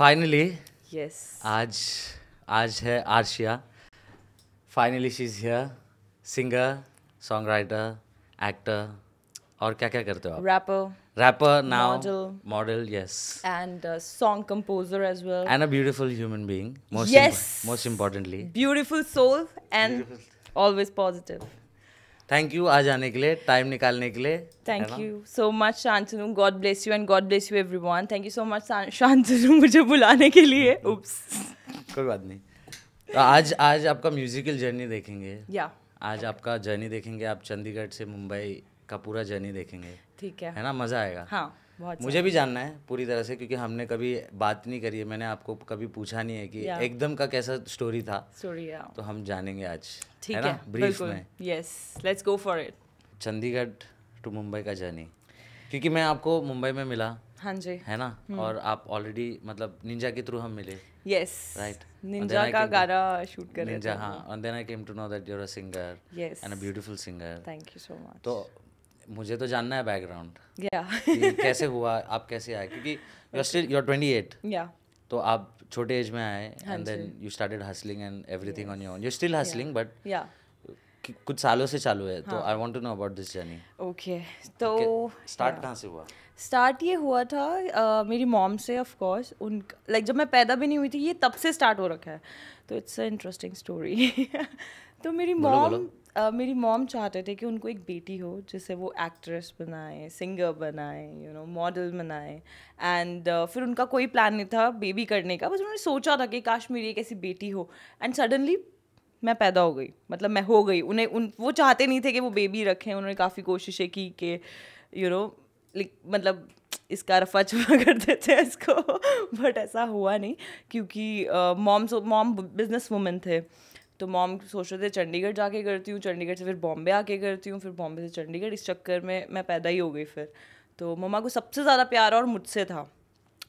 Finally yes आज आज है Arshia finally she is here singer song writer actor और क्या क्या करते हो आप rapper rapper now model yes and song composer as well and a beautiful human being most most importantly beautiful soul and always positive thank you आ जाने के लिए टाइम निकालने के लिए thank you so much Shantanu God bless you and God bless you everyone thank you so much Shantanu मुझे बुलाने के लिए उप्स कोई बात नहीं तो आज आज आपका म्यूजिकल जर्नी देखेंगे या yeah. आज आपका जर्नी देखेंगे आप चंडीगढ़ से मुंबई का पूरा जर्नी देखेंगे ठीक है है ना मजा आएगा हाँ मुझे भी जानना है पूरी तरह से क्योंकि हमने कभी बात नहीं करी है मैंने आपको कभी पूछा नहीं है कि एकदम का कैसा स्टोरी था स्टोरी तो हम जानेंगे आज ठीक है, ना? है ब्रीफ में yes let's go for it Chandigarh to Mumbai का जर्नी क्योंकि मैं आपको मुंबई में मिला हाँ जी है ना हम्म। और आप ऑलरेडी मतलब निंजा के थ्रू हम मिले यस राइट निंजा का गाना शूट कर निंजा हाँ and then I came to know that you are a singer yes and a beautiful singer thank you so much तो मुझे तो जानना है बैकग्राउंड yeah. कैसे हुआ आप कैसे आए क्योंकि यू स्टिल यू आर तो आप छोटे एज में आए and then you started hustling and everything on your own you still hustling but कुछ सालों से चालू है तो I want to know about this journey okay तो स्टार्ट कहाँ से हुआ स्टार्ट ये हुआ था uh, मेरी मॉम से ऑफ कोर्स उन लाइक जब मैं पैदा भी नहीं हुई थी ये तब से स्टार्ट हो रखा है तो इट्स अ इंटरेस्टिंग स्टोरी तो मेरी मॉम Uh, मेरी मॉम चाहते थे कि उनको एक बेटी हो जिसे वो एक्ट्रेस बनाए सिंगर बनाए यू नो मॉडल बनाए एंड uh, फिर उनका कोई प्लान नहीं था बेबी करने का बस उन्होंने सोचा था कि काश मेरी एक ऐसी बेटी हो एंड सडनली मैं पैदा हो गई मतलब मैं हो गई उन्हें उन वो चाहते नहीं थे कि वो बेबी रखें उन्होंने काफ़ी कोशिशें की कि यू नो मतलब इसका रफा छुपा कर देते हैं इसको बट ऐसा हुआ नहीं क्योंकि मॉम मॉम बिजनेस वुमेन थे तो मॉम सोच रहे थे चंडीगढ़ जाके करती हूँ चंडीगढ़ से फिर बॉम्बे आके करती हूँ फिर बॉम्बे से चंडीगढ़ इस चक्कर में मैं पैदा ही हो गई फिर तो मम्मा को सबसे ज़्यादा प्यार और मुझसे था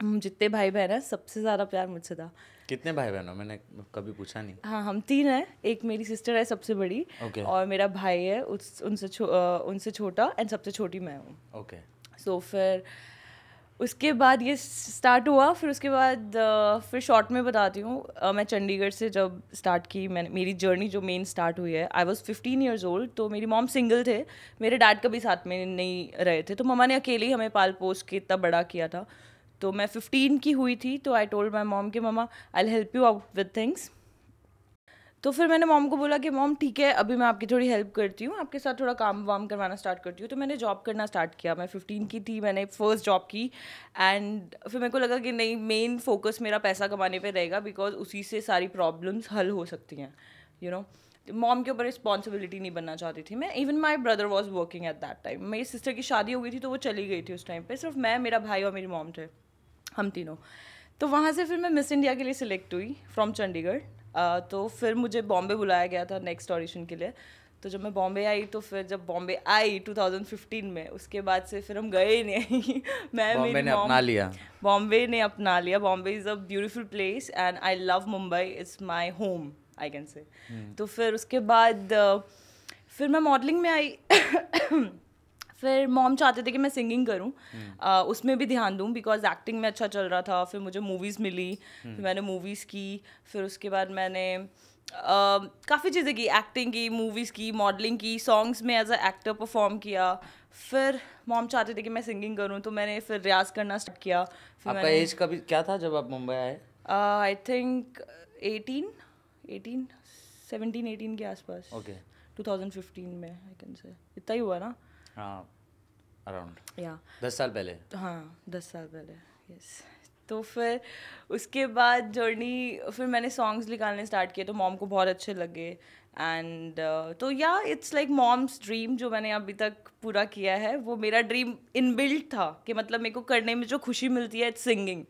जितने भाई बहन हैं सबसे ज़्यादा प्यार मुझसे था कितने भाई बहन मैंने कभी पूछा नहीं हाँ हम तीन हैं एक मेरी सिस्टर है सबसे बड़ी okay. और मेरा भाई है उस उनसे छो, उनसे छोटा एंड सबसे छोटी मैं हूँ ओके सो फिर उसके बाद ये स्टार्ट हुआ फिर उसके बाद फिर शॉर्ट में बताती हूँ मैं चंडीगढ़ से जब स्टार्ट की मैंने मेरी जर्नी जो मेन स्टार्ट हुई है I was fifteen years old तो मेरी मॉम सिंगल थे मेरे डैड कभी साथ में नहीं रहे थे तो ममा ने अकेले ही हमें पाल पोस के इतना बड़ा किया था तो मैं फिफ्टीन की हुई थी तो आई टोल्ड माई मॉम के mama I help you out with things तो फिर मैंने मॉम को बोला कि मॉम ठीक है अभी मैं आपकी थोड़ी हेल्प करती हूँ आपके साथ थोड़ा काम वाम करवाना स्टार्ट करती हूँ तो मैंने जॉब करना स्टार्ट किया मैं फिफ्टीन की थी मैंने फर्स्ट जॉब की एंड फिर मेरे को लगा कि नहीं मेन फोकस मेरा पैसा कमाने पे रहेगा बिकॉज उसी से सारी प्रॉब्लम्स हल हो सकती हैं यू नो मॉम के ऊपर रिस्पॉन्सिबिलिटी नहीं बनना चाहती थी मैं even my brother was working at that time मेरी सिस्टर की शादी हो गई थी तो वो चली गई थी उस टाइम पर सिर्फ मैं मेरा भाई और मेरी मॉम थे हम तीनों तो वहाँ से फिर मैं मिस इंडिया के लिए सिलेक्ट हुई फ्रॉम चंडीगढ़ तो फिर मुझे बॉम्बे बुलाया गया था नेक्स्ट ऑडिशन के लिए तो जब मैं बॉम्बे आई तो फिर जब बॉम्बे आई 2015 में उसके बाद से फिर हम गए ही नहीं मैं बॉम्बे ने अपना लिया बॉम्बे ने अपना लिया Bombay is a beautiful place and I love Mumbai it's my home I can say तो फिर उसके बाद फिर मैं मॉडलिंग में आई फिर मॉम चाहते थे कि मैं सिंगिंग करूँ uh, उसमें भी ध्यान दूँ बिकॉज एक्टिंग में अच्छा चल रहा था फिर मुझे मूवीज़ मिली हम्म। फिर मैंने मूवीज़ की फिर उसके बाद मैंने Uh, काफ़ी चीज़ें की एक्टिंग की मूवीज़ की मॉडलिंग की सॉन्ग्स में एज अ एक्टर परफॉर्म किया फिर मॉम चाहते थे कि मैं सिंगिंग करूँ तो मैंने फिर रियाज करना स्टार्ट किया आपका एज कभी क्या था जब आप मुंबई आए I think eighteen eighteen seventeen eighteen के आसपास ओके okay. 2015 में आई कैन से इतना ही हुआ ना अराउंड हाँ, या दस साल पहले हाँ दस साल पहले यस तो फिर उसके बाद जर्नी फिर मैंने सॉन्ग्स निकालने स्टार्ट किए तो मॉम को बहुत अच्छे लगे एंड uh, तो या इट्स लाइक मॉम्स ड्रीम जो मैंने अभी तक पूरा किया है वो मेरा ड्रीम इनबिल्ट था कि मतलब मेरे को करने में जो खुशी मिलती है इट्स सिंगिंग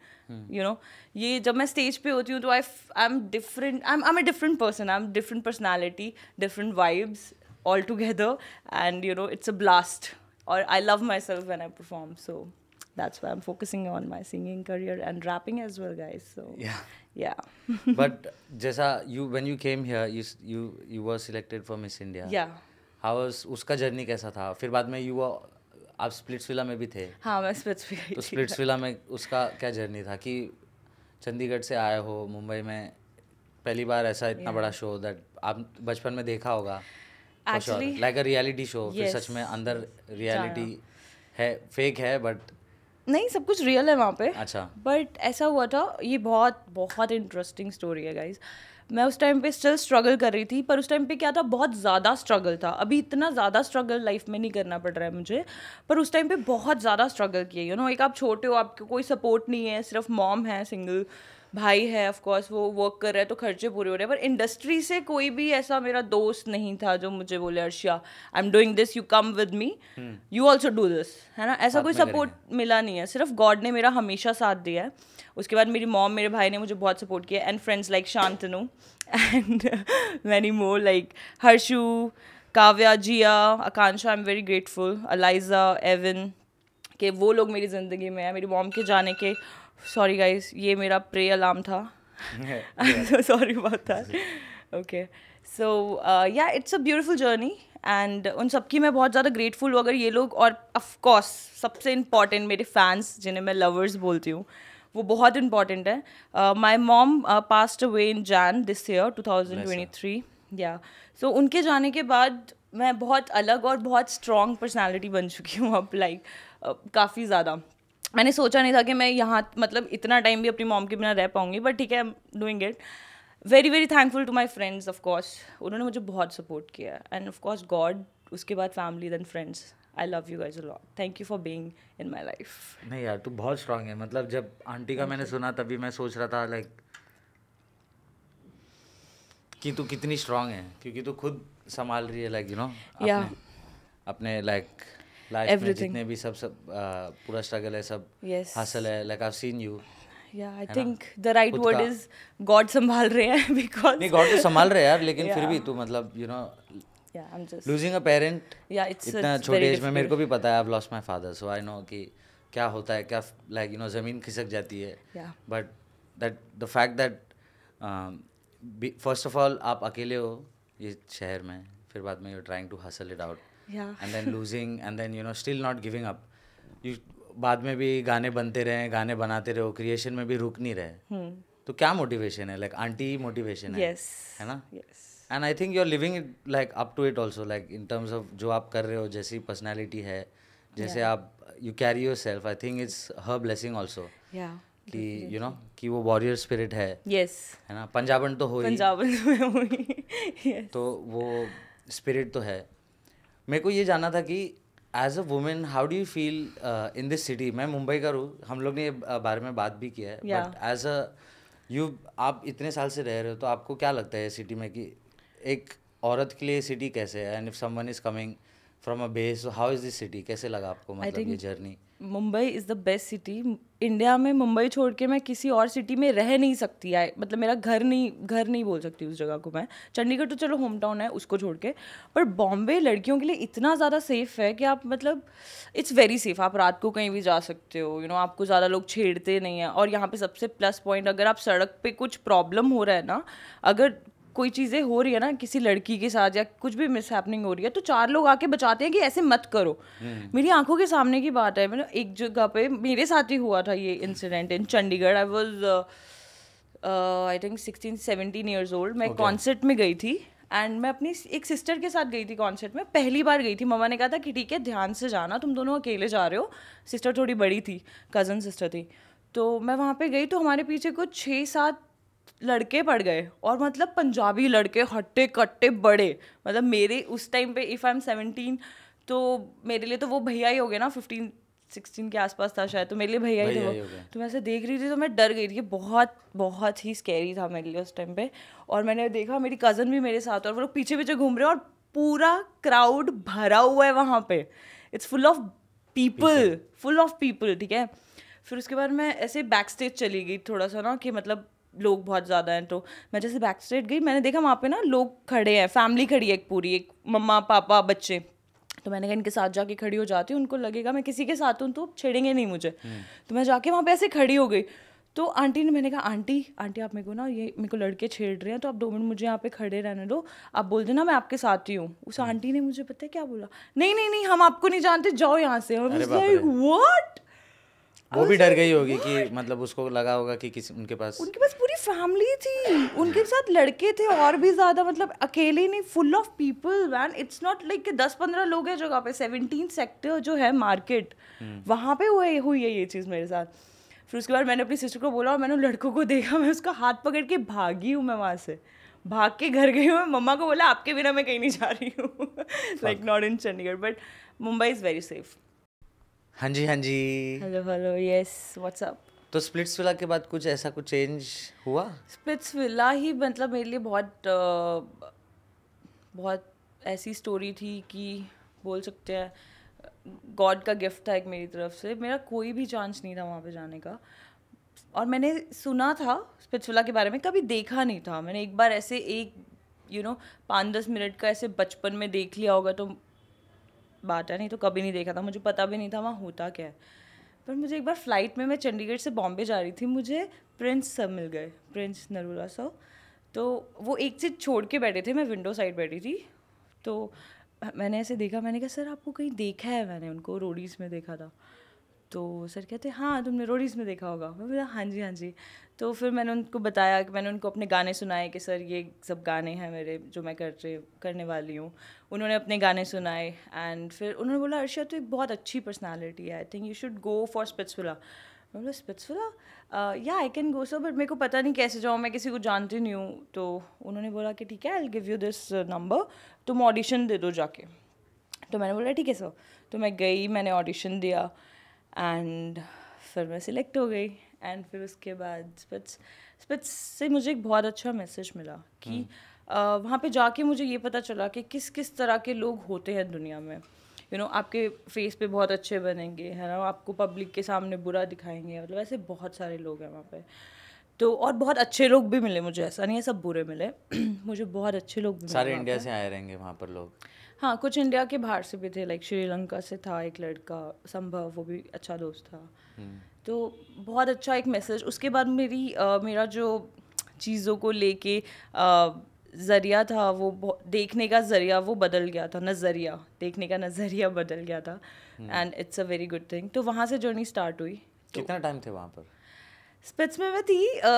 यू नो ये जब मैं स्टेज पे होती हूँ तो I I am different I am I am a different person I am different personality different vibes all together and you know it's a blast or i love myself when i perform so that's why i'm focusing on my singing career and rapping as well guys so yeah yeah but jaisa you when you came here you you you were selected for miss india yeah how was uska journey kaisa tha fir baad mein you were आप Splitsvilla में भी थे हाँ मैं Splitsvilla तो Splitsvilla में उसका क्या जर्नी था कि चंडीगढ़ से आए हो मुंबई में पहली बार ऐसा इतना yeah. बड़ा शो दैट आप बचपन में देखा होगा like a reality show yes. सच में अंदर रियलिटी है फेक है बट नहीं सब कुछ रियल है वहाँ पे अच्छा बट ऐसा हुआ था ये बहुत बहुत इंटरेस्टिंग स्टोरी है गाइज मैं उस टाइम पे स्टिल स्ट्रगल कर रही थी पर उस टाइम पे क्या था बहुत ज़्यादा स्ट्रगल था अभी इतना ज़्यादा स्ट्रगल लाइफ में नहीं करना पड़ रहा है मुझे पर उस टाइम पे बहुत ज़्यादा स्ट्रगल किया यू नो एक आप छोटे हो आपको कोई सपोर्ट नहीं है सिर्फ मॉम है सिंगल भाई है ऑफ कोर्स वो वर्क कर रहा है तो खर्चे पूरे हो रहे हैं पर इंडस्ट्री से कोई भी ऐसा मेरा दोस्त नहीं था जो मुझे बोले Arshia I am doing this you come with me you also do this है ना ऐसा कोई सपोर्ट मिला नहीं है सिर्फ गॉड ने मेरा हमेशा साथ दिया है उसके बाद मेरी मॉम मेरे भाई ने मुझे बहुत सपोर्ट किया and friends like Shantanu and many more like Harshu Kavya Jiya Akanksha I am very grateful Aliza Evin के वो लोग मेरी ज़िंदगी में है मेरी मॉम के जाने के सॉरी गाइस ये मेरा प्रे अलार्म था सॉरी बहुत था okay so yeah it's a beautiful journey and उन सबकी मैं बहुत ज़्यादा ग्रेटफुल हूँ अगर ये लोग और अफकोर्स सबसे इम्पॉर्टेंट मेरे फैंस जिन्हें मैं लवर्स बोलती हूँ वो बहुत इम्पॉर्टेंट है my mom passed away in Jan this year two thousand twenty three yeah so उनके जाने के बाद मैं बहुत अलग और बहुत स्ट्रॉन्ग पर्सनैलिटी बन चुकी हूँ अब लाइक uh, काफ़ी ज़्यादा मैंने सोचा नहीं था कि मैं यहाँ मतलब इतना टाइम भी अपनी मॉम के बिना रह पाऊंगी बट ठीक है doing it very very thankful to my friends of course उन्होंने मुझे बहुत सपोर्ट किया एंड ऑफकोर्स गॉड उसके बाद family then friends I love you guys lot thank you for being in my life नहीं यार तू बहुत स्ट्रांग है मतलब जब आंटी का मैंने सुना तभी मैं सोच रहा था लाइक कि तू कितनी स्ट्रांग है क्योंकि तू खुद संभाल रही है लाइक यू नो अपने लाइक लाइफ में जितने भी सब सब पूरा स्ट्रगल है सब हासिल है like I seen you yeah I think the right word is God संभाल रहे हैं बिकॉज नहीं गॉड तो संभाल रहे हैं यार लेकिन फिर भी तू मतलब you know losing a parent इतना छोटे एज में मेरे को भी पता है I lost my father so I know कि क्या होता है क्या लाइक यू नो जमीन खिसक जाती है but that the fact that first of all आप अकेले हो ये शहर में फिर बाद में यू ट्राइंग टू हासिल it out and then losing and then you know still not giving up you बाद में भी गाने बनते रहे गाने बनाते रहो क्रिएशन में भी रुक नहीं रहे hmm. तो क्या मोटिवेशन है लाइक आंटी मोटिवेशन है है ना and I think you are living like up to it also like in terms of जो आप कर रहे हो जैसी पर्सनैलिटी है जैसे आप you carry yourself I think it's her blessing also कि यू नो कि वो वॉरियर स्पिरिट है यस है ना पंजाबन तो हो ही पंजाबन तो हो ही तो वो स्पिरिट तो है मेरे को ये जानना था कि as a women how do you feel in this city मैं मुंबई का हूँ हम लोग ने ये uh, बारे में बात भी किया है बट एज अ यू आप इतने साल से रह रहे हो तो आपको क्या लगता है सिटी में कि एक औरत के लिए सिटी कैसे है and if someone is coming from a base how is this city कैसे लगा आपको मतलब ये journey Mumbai is the best city India में मुंबई छोड़ के मैं किसी और सिटी में रह नहीं सकती आई मतलब मेरा घर नहीं घर नहीं बोल सकती उस जगह को मैं चंडीगढ़ तो चलो होम टाउन है उसको छोड़ के पर बॉम्बे लड़कियों के लिए इतना ज़्यादा सेफ है कि आप मतलब इट्स वेरी सेफ आप रात को कहीं भी जा सकते हो यू you नो know, आपको ज़्यादा लोग छेड़ते नहीं हैं और यहाँ पर सबसे प्लस पॉइंट अगर आप सड़क पर कुछ प्रॉब्लम हो रहा है ना अगर कोई चीज़ें हो रही है ना किसी लड़की के साथ या कुछ भी मिस हैपनिंग हो रही है तो चार लोग आके बचाते हैं कि ऐसे मत करो हम्म। मेरी आंखों के सामने की बात है मैंने मतलब एक जगह पे मेरे साथ ही हुआ था ये incident in Chandigarh I was I think sixteen seventeen years old मैं कॉन्सर्ट में गई थी एंड मैं अपनी एक सिस्टर के साथ गई थी कॉन्सर्ट में पहली बार गई थी मम्मा ने कहा था कि ठीक है ध्यान से जाना तुम दोनों अकेले जा रहे हो सिस्टर थोड़ी बड़ी थी कज़न सिस्टर थी तो मैं वहाँ पे गई तो हमारे पीछे कुछ छः सात लड़के पड़ गए और मतलब पंजाबी लड़के हट्टे कट्टे बड़े मतलब मेरे उस टाइम पे इफ़ आई एम सेवनटीन तो मेरे लिए तो वो भैया ही हो गए ना फिफ्टीन सिक्सटीन के आसपास था शायद तो मेरे लिए भैया ही थे वो तो मैं ऐसे देख रही थी तो मैं डर गई थी बहुत बहुत ही स्कैरी था मेरे लिए उस टाइम पे और मैंने देखा मेरी कज़न भी मेरे साथ और वो लोग पीछे पीछे घूम रहे हैं और पूरा क्राउड भरा हुआ है वहाँ पे it's full of people full of people ठीक है फिर उसके बाद मैं ऐसे बैक स्टेज चली गई थोड़ा सा ना कि मतलब लोग बहुत ज़्यादा हैं तो मैं जैसे बैक स्ट्रेट गई मैंने देखा वहाँ पे ना लोग खड़े हैं फैमिली खड़ी है एक पूरी एक मम्मा पापा बच्चे तो मैंने कहा इनके साथ जाके खड़ी हो जाती हूँ उनको लगेगा मैं किसी के साथ हूँ तो छेड़ेंगे नहीं मुझे हम्म। तो मैं जाके वहाँ पे ऐसे खड़ी हो गई तो आंटी ने मैंने कहा आंटी आंटी आप मेरे को ना ये मेरे को लड़के छेड़ रहे हैं तो आप दो मिनट मुझे यहाँ पे खड़े रहने दो आप बोल देना मैं आपके साथ ही हूँ उस हम्म। आंटी ने मुझे पता है क्या बोला नहीं नहीं नहीं हम आपको नहीं जानते जाओ यहाँ से वॉट वो भी डर गई होगी कि मतलब उसको लगा होगा कि किसी उनके पास उनके पास पूरी फैमिली थी उनके साथ लड़के थे और भी ज्यादा मतलब अकेले नहीं full of people man it's not like कि दस पंद्रह लोग हैं जगह पे सेवनटीन सेक्टर जो है मार्केट हम्म। वहाँ पे हुए हुई है ये चीज़ मेरे साथ फिर उसके बाद मैंने अपनी सिस्टर को बोला और मैंने लड़कों को देखा मैं उसका हाथ पकड़ के भागी हूँ मैं वहाँ से भाग के घर गई हूँ मम्मा को बोला आपके बिना मैं कहीं नहीं जा रही हूँ like not in Chandigarh but Mumbai is very safe हाँ जी हाँ जी हेलो हेलो यस व्हाट्सअप तो स्प्लिट्स विला के बाद कुछ ऐसा कुछ चेंज हुआ स्प्लिट्स विला ही मतलब मेरे लिए बहुत बहुत ऐसी स्टोरी थी कि बोल सकते हैं गॉड का गिफ्ट था एक मेरी तरफ से मेरा कोई भी चांस नहीं था वहाँ पे जाने का और मैंने सुना था स्पिचुला के बारे में कभी देखा नहीं था मैंने एक बार ऐसे एक यू नो पाँच दस मिनट का ऐसे बचपन में देख लिया होगा तो है नहीं तो कभी नहीं देखा था मुझे पता भी नहीं था वहाँ होता क्या है पर मुझे एक बार फ्लाइट में मैं चंडीगढ़ से बॉम्बे जा रही थी मुझे प्रिंस सर मिल गए प्रिंस नरूला सर तो वो एक चीज़ छोड़ के बैठे थे मैं विंडो साइड बैठी थी तो मैंने ऐसे देखा मैंने कहा सर आपको कहीं देखा है मैंने उनको रोडीज़ में देखा था तो सर कहते हाँ तुमने रोडीज़ में देखा होगा मैं बोला हाँ जी हाँ जी तो फिर मैंने उनको बताया कि मैंने उनको अपने गाने सुनाए कि सर ये सब गाने हैं मेरे जो मैं कर रहे करने वाली हूँ उन्होंने अपने गाने सुनाए एंड फिर उन्होंने बोला अर्षा तो एक बहुत अच्छी पर्सनैलिटी है I think you should go for Splitsvilla मैं बोला स्पिट्सविला या I can go so but मेरे को पता नहीं कैसे जाऊँ मैं किसी को जानती नहीं हूँ तो उन्होंने बोला कि ठीक है I give you this number तुम ऑडिशन दे दो जाके तो मैंने बोला ठीक है सर तो मैं गई मैंने ऑडिशन दिया एंड फिर मैं सिलेक्ट हो गई एंड फिर उसके बाद स्पिट्स स्पिट्स से मुझे एक बहुत अच्छा मैसेज मिला कि हम्म। वहाँ पे जाके मुझे ये पता चला कि किस किस तरह के लोग होते हैं दुनिया में यू you नो know, आपके फेस पे बहुत अच्छे बनेंगे है ना आपको पब्लिक के सामने बुरा दिखाएंगे मतलब ऐसे बहुत सारे लोग हैं वहाँ पे तो और बहुत अच्छे लोग भी मिले मुझे ऐसा नहीं है सब बुरे मिले मुझे बहुत अच्छे लोग भी सारे इंडिया से आए रहेंगे वहाँ पर लोग हाँ कुछ इंडिया के बाहर से भी थे लाइक श्रीलंका से था एक लड़का संभव वो भी अच्छा दोस्त था हम्म। तो बहुत अच्छा एक मैसेज उसके बाद मेरी आ, मेरा जो चीज़ों को लेके ज़रिया था वो देखने का ज़रिया वो बदल गया था नज़रिया देखने का नज़रिया बदल गया था and it's a very good thing तो वहाँ से जर्नी स्टार्ट हुई तो कितना टाइम थे वहाँ पर स्पिट्स में मैं थी आ,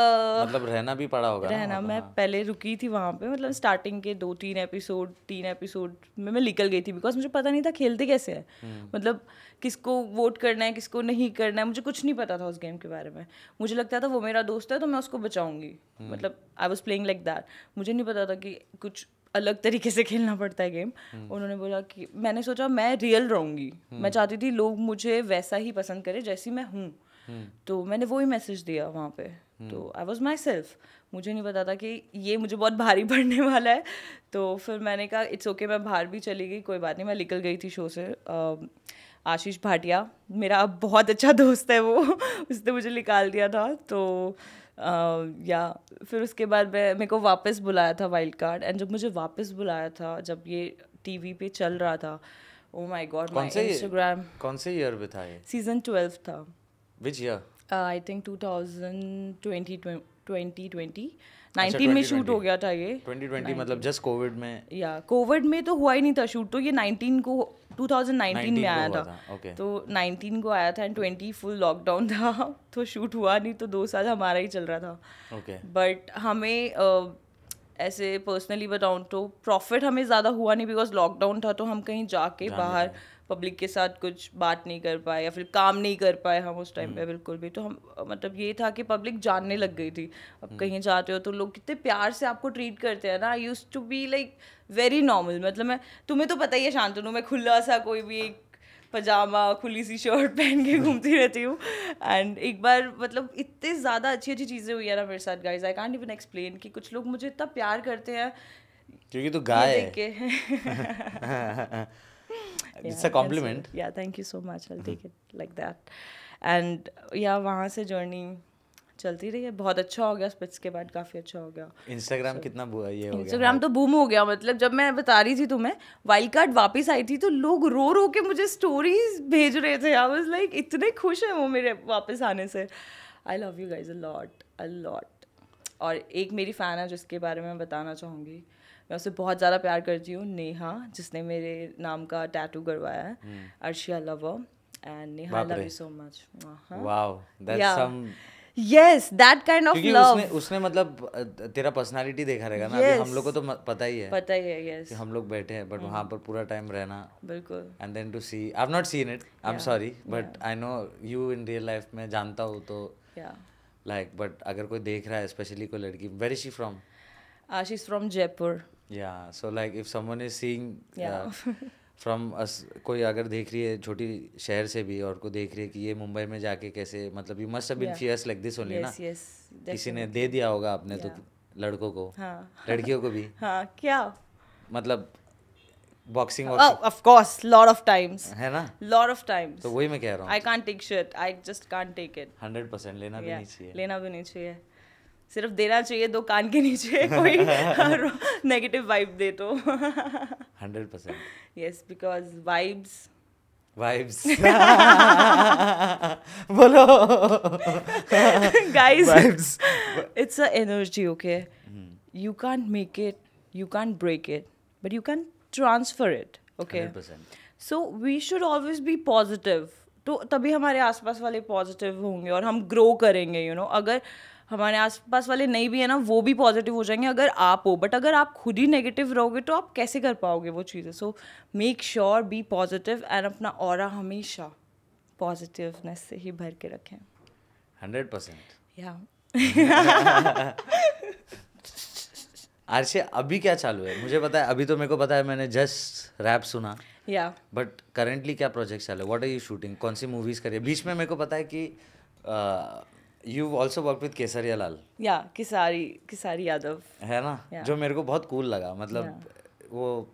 मतलब रहना भी पड़ा होगा रहना तो, मैं हाँ। पहले रुकी थी वहाँ पे मतलब स्टार्टिंग के दो तीन एपिसोड तीन एपिसोड में मैं निकल गई थी बिकॉज मुझे पता नहीं था खेलते कैसे है हम्म। मतलब किसको वोट करना है किसको नहीं करना है मुझे कुछ नहीं पता था उस गेम के बारे में मुझे लगता था वो मेरा दोस्त है तो मैं उसको बचाऊंगी हम्म। मतलब I was playing like that मुझे नहीं पता था कि कुछ अलग तरीके से खेलना पड़ता है गेम हम्म। उन्होंने बोला कि मैंने सोचा मैं रियल रहूँगी मैं चाहती थी लोग मुझे वैसा ही पसंद करें जैसी मैं हूँ हम्म। तो मैंने वही मैसेज दिया वहाँ पे हम्म। तो आई वॉज माई सेल्फ मुझे नहीं पता था कि ये मुझे बहुत भारी पड़ने वाला है तो फिर मैंने कहा इट्स ओके मैं बाहर भी चली गई कोई बात नहीं मैं निकल गई थी शो से आशीष भाटिया मेरा अब बहुत अच्छा दोस्त है वो उसने मुझे निकाल दिया था तो या फिर उसके बाद मैं मेरे को वापस बुलाया था वाइल्ड कार्ड एंड जब मुझे वापस बुलाया था जब ये टीवी पे चल रहा था oh my god my Instagram कौन से ईयर में था ये सीजन ट्वेल्व था Which year? Uh, I think 2020 2020 अच्छा, में शूट हो गया था ये 2020 मतलब जस्ट कोविड में या कोविड में तो हुआ ही नहीं था शूट तो ये 19 को 2019 में आया था, तो 19 को आया था एंड 20 फुल लॉकडाउन था तो शूट हुआ नहीं तो दो साल हमारा ही चल रहा था बट हमें ऐसे पर्सनली बताऊँ तो प्रॉफिट हमें ज़्यादा हुआ नहीं बिकॉज लॉकडाउन था तो हम कहीं जाके बाहर पब्लिक के साथ कुछ बात नहीं कर पाए या फिर काम नहीं कर पाए हम उस टाइम पे हम्म। बिल्कुल भी तो हम मतलब ये था कि पब्लिक जानने लग गई थी अब हम्म। कहीं जाते हो तो लोग कितने प्यार से आपको ट्रीट करते हैं ना use to be like very normal मतलब मैं तुम्हें तो पता ही है शांतनु मैं खुला सा कोई भी एक पजामा खुली सी शर्ट पहन के घूमती रहती हूँ एंड एक बार मतलब इतने ज़्यादा अच्छी अच्छी चीज़ें हुई है ना मेरे साथ guys I can't even explain कि कुछ लोग मुझे इतना प्यार करते हैं क्योंकि तो गाय है yeah, इट्स अ कॉम्प्लीमेंट या thank you so much I take it like that and yeah wahan se journey चलती रही है बहुत अच्छा हो गया स्पिट्स के बाद काफ़ी अच्छा हो गया इंस्टाग्राम so, कितना ये हो गया इंस्टाग्राम तो बूम हो गया मतलब जब मैं बता रही थी तुम्हें वाइल्ड कार्ड वापस आई थी तो लोग रो रो के मुझे स्टोरीज भेज रहे थे आई वाज लाइक इतने खुश हैं वो मेरे वापस आने से I love you guys a lot a lot और एक मेरी फ़ैन है जिसके बारे में बताना चाहूँगी मैं उसे बहुत ज़्यादा प्यार करती हूँ नेहा जिसने मेरे नाम का टैटू करवाया है hmm. Arshiya lover and Neha love you so much wow that's some yes that kind of love उसने उसने मतलब तेरा पर्सनालिटी देखा रहेगा ना yes. हम लोग को तो पता ही है पता ही है यस yes. हम लोग बैठे हैं बट mm. वहां पर पूरा टाइम रहना बिल्कुल and then to see I have not seen it I am sorry but I know you in real life में जानता हूँ तो लाइक yeah. बट like, अगर कोई देख रहा है स्पेशली कोई लड़की where is she from she is from Jaipur या so like if someone is seeing from us uh, कोई अगर देख रही है छोटी शहर से भी और को देख रही है कि ये मुंबई में जाके कैसे मतलब you must have been fierce like this only ना किसी ने दे दिया होगा आपने तो yeah. तो लड़कों को हाँ. लड़कियों को भी हाँ क्या मतलब बॉक्सिंग और of course lot of times है ना लॉट ऑफ टाइम्स तो वही मैं कह रहा हूँ I can't take shit I just can't take it 100% लेना भी नहीं चाहिए लेना भी नहीं चाहिए सिर्फ देना चाहिए दो कान के नीचे कोई नेगेटिव वाइब दे तो hundred percent yes because vibes vibes बोलो guys vibes it's a energy okay you can make it you can break it but you can transfer it okay so we should always be positive तो तभी हमारे आसपास वाले positive होंगे और हम grow करेंगे यू you नो know? अगर uh, हमारे आसपास वाले नहीं भी है ना वो भी पॉजिटिव हो जाएंगे अगर आप हो बट अगर आप खुद ही नेगेटिव रहोगे तो आप कैसे कर पाओगे वो चीज़ें so make sure be positive and अपना और हमेशा पॉजिटिवनेस से ही भर के रखें हंड्रेड परसेंट या आरशे अभी क्या चालू है मुझे पता है अभी तो मेरे को पता है मैंने जस्ट रैप सुना या बट करेंटली क्या प्रोजेक्ट चालू है व्हाट आर यू शूटिंग कौन सी मूवीज करिए बीच में मेरे को पता है कि uh, You've also worked with Kesariya Lal. Yeah, Kesari, Kesari Yadav. है ना yeah. जो मेरे को बहुत cool लगा मतलब yeah. वो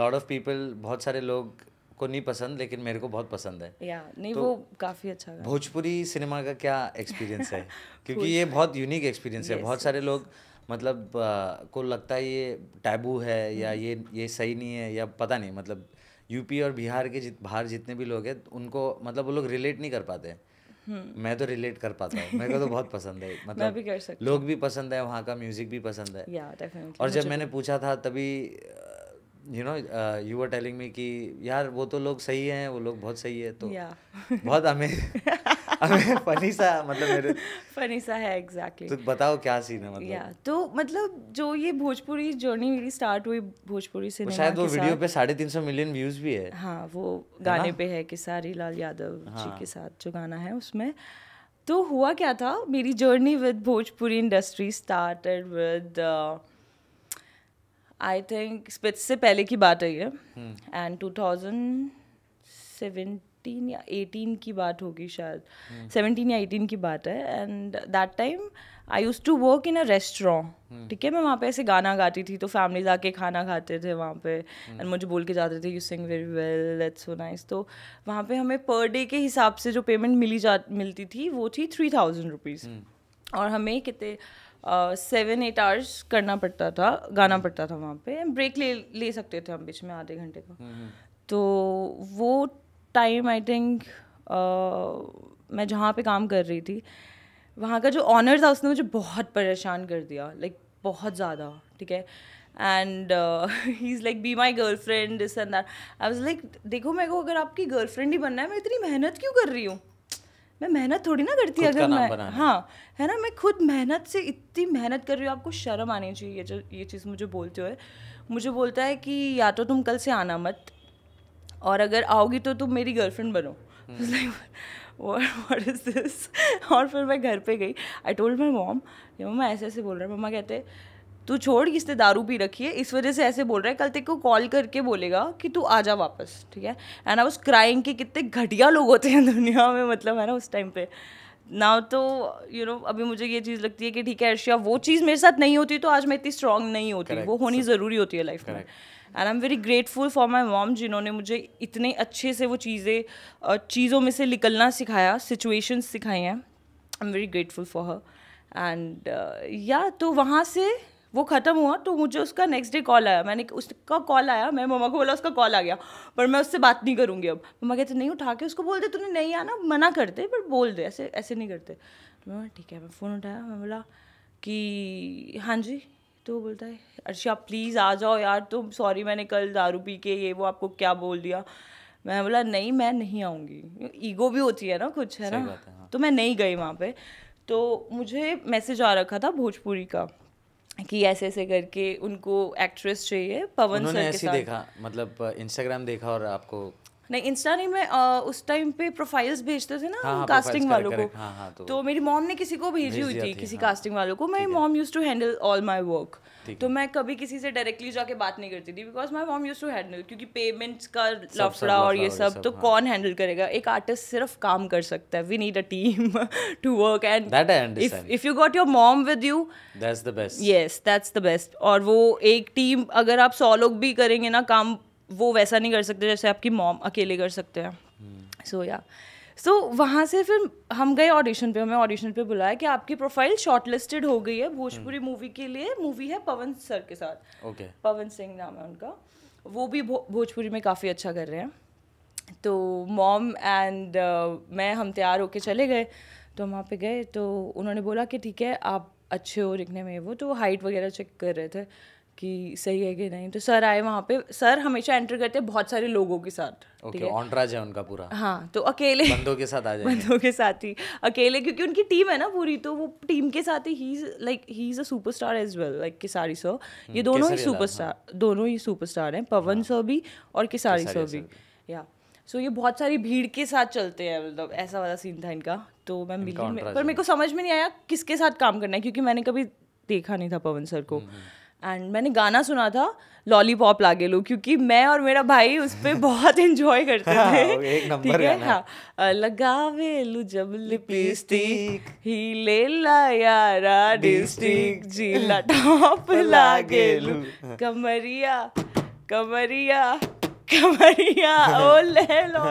lot of people बहुत सारे लोग को नहीं पसंद लेकिन मेरे को बहुत पसंद है yeah, नहीं तो वो काफ़ी अच्छा है भोजपुरी सिनेमा का क्या एक्सपीरियंस है क्योंकि ये बहुत यूनिक एक्सपीरियंस yes, है बहुत सारे लोग मतलब आ, को लगता है ये टैबू है या mm-hmm. ये ये सही नहीं है या पता नहीं मतलब यूपी और बिहार के जित बाहर जितने भी लोग हैं उनको मतलब वो लोग रिलेट नहीं कर पाते हैं हम्म। मैं तो रिलेट कर पाता हूँ मेरे को तो बहुत पसंद है मतलब मैं भी कर सकता लोग भी पसंद है वहाँ का म्यूजिक भी पसंद है yeah, और जब मैंने पूछा था तभी you know you are telling me कि यार वो तो लोग सही हैं वो लोग बहुत सही है तो yeah. बहुत अमेज फनी सा मतलब मेरे फनी सा है एग्जैक्टली exactly. तो बताओ क्या सीन है मतलब या yeah, तो मतलब जो ये भोजपुरी जर्नी मेरी स्टार्ट हुई भोजपुरी से शायद वो वीडियो पे साढ़े तीन सौ मिलियन व्यूज भी है हाँ वो गाने पे है किसारी लाल यादव जी हाँ। के साथ जो गाना है उसमें तो हुआ क्या था मेरी journey with Bhojpuri industry started with I think से पहले की बात है ये एंड टू थाउजेंड सेवनटीन या एटीन की बात होगी शायद सेवनटीन या एटीन की बात है and that time I use to work in a restaurant ठीक है मैं वहाँ पे ऐसे गाना गाती थी तो फैमिलीज आके खाना खाते थे वहाँ पे एंड hmm. मुझे बोल के जाते थे you sing very well let's so nice तो वहाँ पे हमें पर डे के हिसाब से जो पेमेंट मिली जा मिलती थी वो थी थ्री थाउजेंड रुपीज़ और हमें कितने सेवन एट आवर्स करना पड़ता था गाना hmm. पड़ता था वहाँ पे ब्रेक ले ले सकते थे हम बीच में आधे घंटे का hmm, तो वो टाइम आई थिंक मैं जहाँ पे काम कर रही थी वहाँ का जो ऑनर था उसने मुझे बहुत परेशान कर दिया लाइक like, बहुत ज़्यादा ठीक है and he is like be my girlfriend this and that I was like देखो मेरे को अगर आपकी गर्ल फ्रेंड ही बनना है मैं इतनी मेहनत क्यों कर रही हूँ मैं मेहनत थोड़ी ना करती अगर मैं हाँ है ना मैं खुद मेहनत से इतनी मेहनत कर रही हूँ आपको शर्म आनी चाहिए ये जो ये चीज़ मुझे बोलते हुए मुझे बोलता है कि या तो तुम कल से आना मत और अगर आओगी तो तुम मेरी गर्लफ्रेंड बनो व्हाट इज दिस और फिर मैं घर पे गई आई टोल्ड माई मॉम ये मम्मा ऐसे ऐसे बोल रहा है मम्मा कहते तू छोड़ किसने दारू पी रखी है इस वजह से ऐसे बोल रहा है कल तेरे को कॉल करके बोलेगा कि तू आ जा वापस ठीक है एंड आई वॉज क्राइंग कि कितने घटिया लोग होते हैं दुनिया में मतलब है ना उस टाइम पे ना तो यू नो अभी मुझे ये चीज़ लगती है कि ठीक है अर्शिया वो चीज़ मेरे साथ नहीं होती तो आज मैं इतनी स्ट्रांग नहीं होती वो होनी ज़रूरी होती है लाइफ में and I am very grateful for my mom जिन्होंने मुझे इतने अच्छे से वो चीज़ें चीज़ों में से निकलना सिखाया सिचुएशंस सिखाई हैं I am very grateful for her and या तो वहाँ से वो ख़त्म हुआ तो मुझे उसका नेक्स्ट डे कॉल आया मैंने उसका कॉल आया मैं मम्मा को बोला उसका कॉल आ गया पर मैं उससे बात नहीं करूँगी अब मम्मा कहते नहीं उठा के उसको बोल दे तूने नहीं आना मना करते पर बोल दे ऐसे ऐसे नहीं करते तो मैं ठीक है मैं फ़ोन उठाया मैं बोला कि हाँ जी तो वो बोलता है अर्षा प्लीज़ आ जाओ यार तुम सॉरी मैंने कल दारू पी के ये वो आपको क्या बोल दिया मैं बोला नहीं मैं नहीं आऊँगी ईगो भी होती है ना कुछ है ना हाँ। तो मैं नहीं गई वहाँ पे तो मुझे मैसेज आ रखा था भोजपुरी का कि ऐसे ऐसे करके उनको एक्ट्रेस चाहिए पवन सर के साथ देखा मतलब इंस्टाग्राम देखा और आपको नहीं इंस्टा नहीं मैं आ, उस टाइम पे प्रोफाइल्स भेजते थे ना हाँ, कास्टिंग हाँ, वालों को हाँ, हाँ, तो, तो मेरी मॉम ने किसी को भेजी हुई थी किसी कास्टिंग हाँ। वालों को मेरी mom use to handle all my work तो मैं कभी किसी से डायरेक्टली जाके बात नहीं करती थी because my mom use to handle क्योंकि पेमेंट्स का लफड़ा और ये सब तो हाँ। कौन हैंडल करेगा एक आर्टिस्ट सिर्फ काम कर सकता है we need a team to work and if you got your mom with you that's the best yes that's the best और वो एक टीम अगर आप सौ लोग भी करेंगे ना काम वो वैसा नहीं कर सकते जैसे आपकी मॉम अकेले कर सकते हैं सो या सो वहाँ से फिर हम गए ऑडिशन पे हमें ऑडिशन पे बुलाया कि आपकी प्रोफाइल शॉर्टलिस्टेड हो गई है भोजपुरी मूवी hmm. के लिए मूवी है पवन सर के साथ ओके okay. पवन सिंह नाम है उनका वो भी भोजपुरी में काफ़ी अच्छा कर रहे हैं तो मॉम एंड uh, मैं हम तैयार होके चले गए तो हम वहाँ पे गए तो उन्होंने बोला कि ठीक है आप अच्छे हो लिखने में वो तो हाइट वगैरह चेक कर रहे थे कि सही है कि नहीं तो सर आए वहाँ पे सर हमेशा एंटर करते हैं बहुत सारे लोगों के साथ ओके ऑनराज है उनका पूरा हाँ तो अकेले बंदों के साथ आ जाए बंदों के साथ ही अकेले क्योंकि उनकी टीम है ना पूरी तो वो टीम के साथ ही like he is a superstar as well like Khesari sir ये दोनों ही सुपरस्टार हाँ। दोनों ही सुपरस्टार हैं पवन सर हाँ। भी और किसारी सर भी या सो ये बहुत सारी भीड़ के साथ चलते हैं मतलब ऐसा वाला सीन था इनका तो मैं मिली पर मेरे को समझ में नहीं आया किसके साथ काम करना है क्योंकि मैंने कभी देखा नहीं था पवन सर को mm-hmm. एंड मैंने गाना सुना था लॉलीपॉप लागे लू क्योंकि मैं और मेरा भाई उस पर बहुत इंजॉय करते हाँ, थे ठीक है हाँ लगावे लू जब लिपस्टिक ही ले ला यारा डिस्ट्रिक्ट जीला लागे लू कमरिया कमरिया कमरिया ओ ले लो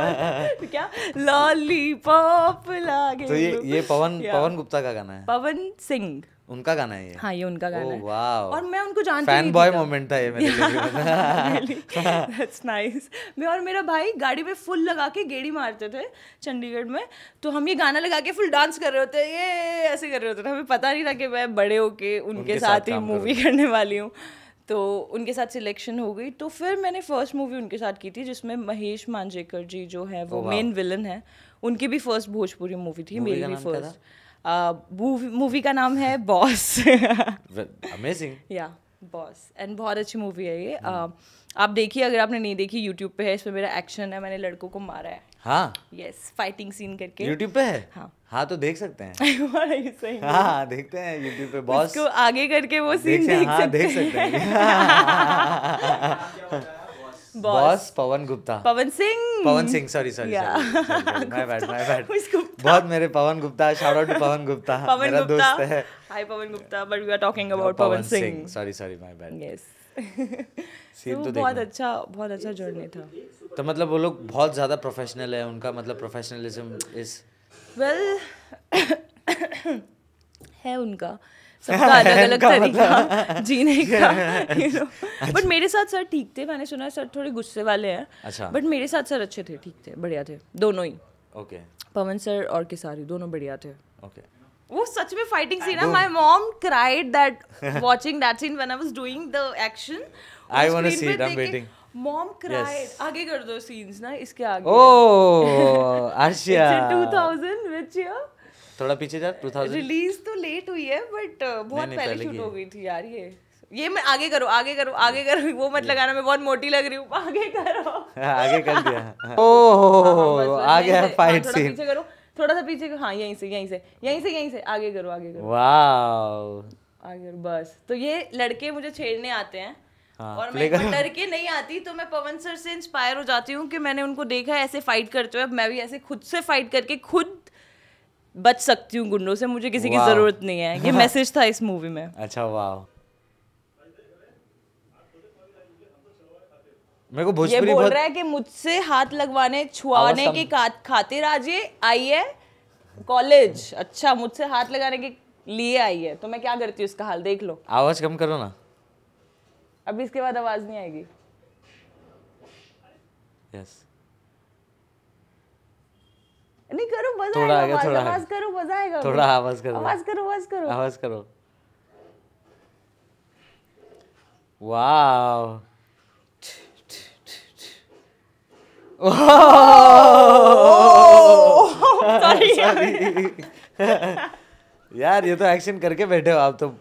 क्या लॉलीपॉप लागे तो ये ये पवन पवन गुप्ता का गाना है पवन सिंह उनका गाना है हाँ ये उनका गाना oh, है wow. और मैं उनको जानती फैन बॉय मोमेंट था ये मेरे लिए दैट्स नाइस मैं और मेरा भाई गाड़ी में फुल लगा के गेड़ी मारते थे चंडीगढ़ में तो हम ये गाना लगा के फुल डांस कर रहे होते ये ऐसे कर रहे होते थे हमें पता नहीं था कि मैं बड़े होके उनके, उनके साथ ही मूवी करने वाली हूँ तो उनके साथ सिलेक्शन हो गई तो फिर मैंने फर्स्ट मूवी उनके साथ की थी जिसमें महेश मांजेकर जी जो है वो मेन विलन है उनकी भी फर्स्ट भोजपुरी मूवी थी मेरी फर्स्ट मूवी uh, का नाम है बॉस अमेजिंग या बॉस एंड बहुत अच्छी मूवी है ये uh, आप देखिए अगर आपने नहीं देखी यूट्यूब पे है इसमें मेरा एक्शन है मैंने लड़कों को मारा है हाँ यस फाइटिंग सीन करके यूट्यूब पे है हाँ हाँ तो देख सकते हैं सही हाँ, हाँ देखते हैं यूट्यूब पे बॉस को आगे करके वो सीन हाँ, देख सकते हैं boss Pawan Gupta Pawan Singh Pawan Singh sorry sorry my bad my bad बहुत मेरे Pawan Gupta shout out to Pawan Gupta मेरा दोस्त है hi Pawan Gupta but we are talking about Pawan Singh sorry sorry my bad yes scene तो बहुत अच्छा बहुत अच्छा जर्नी था तो मतलब वो लोग बहुत ज़्यादा प्रोफेशनल मतलब है उनका मतलब प्रोफेशनलिज्म इज वेल है उनका सबका अलग अलग तरीका मतलब। जीने का यू नो बट मेरे साथ सर ठीक थे मैंने सुना सर थोड़े गुस्से वाले हैं अच्छा बट मेरे साथ सर अच्छे थे ठीक थे बढ़िया थे दोनों ही ओके पवन सर और किसारी दोनों बढ़िया थे ओके वो सच में फाइटिंग सीन है my mom cried that watching that scene when I was doing the action I want to see it I am waiting mom cried आगे कर दो सीन्स ना इसके आगे oh oh, Ashiya 2000 which year थोड़ा पीछे जा 2000 रिलीज तो लेट हुई है बट uh, बहुत नहीं, पहले शूट हो गई थी यार ये ये मैं आगे करो आगे करो आगे करो वो मत लगाना मैं बहुत मोटी लग रही हूँ आगे करो हाँ, आगे कर दिया हाँ, हाँ, ओ आ गया फाइट सीन पीछे करो थोड़ा सा पीछे हाँ यहीं से यहीं से यहीं से यहीं से आगे करो आगे करो वाह आगे बस तो ये लड़के मुझे छेड़ने आते हैं हाँ, और मैं डर के नहीं आती तो मैं पवन सर से इंस्पायर हो जाती हूँ कि मैंने उनको देखा है ऐसे फाइट करते हुए अब मैं भी ऐसे खुद से फाइट करके खुद बच सकती हूँ गुंडों से मुझे किसी की जरूरत नहीं है ये मैसेज था इस मूवी में अच्छा वाह मेरे को भोजपुरी ये बोल रहा है कि मुझसे हाथ लगवाने छुआने की खातिर आज ये आई है कॉलेज अच्छा मुझसे हाथ लगाने के लिए आई है तो मैं क्या करती हूँ इसका हाल देख लो आवाज कम करो ना अभी इसके बाद आवाज नहीं आएगी यस yes. नहीं करो मजा थोड़ा आएगा थोड़ा आवाज करो मजा आएगा थोड़ा आवाज करो आवाज करो आवाज करो आवाज करो वाओ यार ये तो एक्शन करके बैठे हो आप तो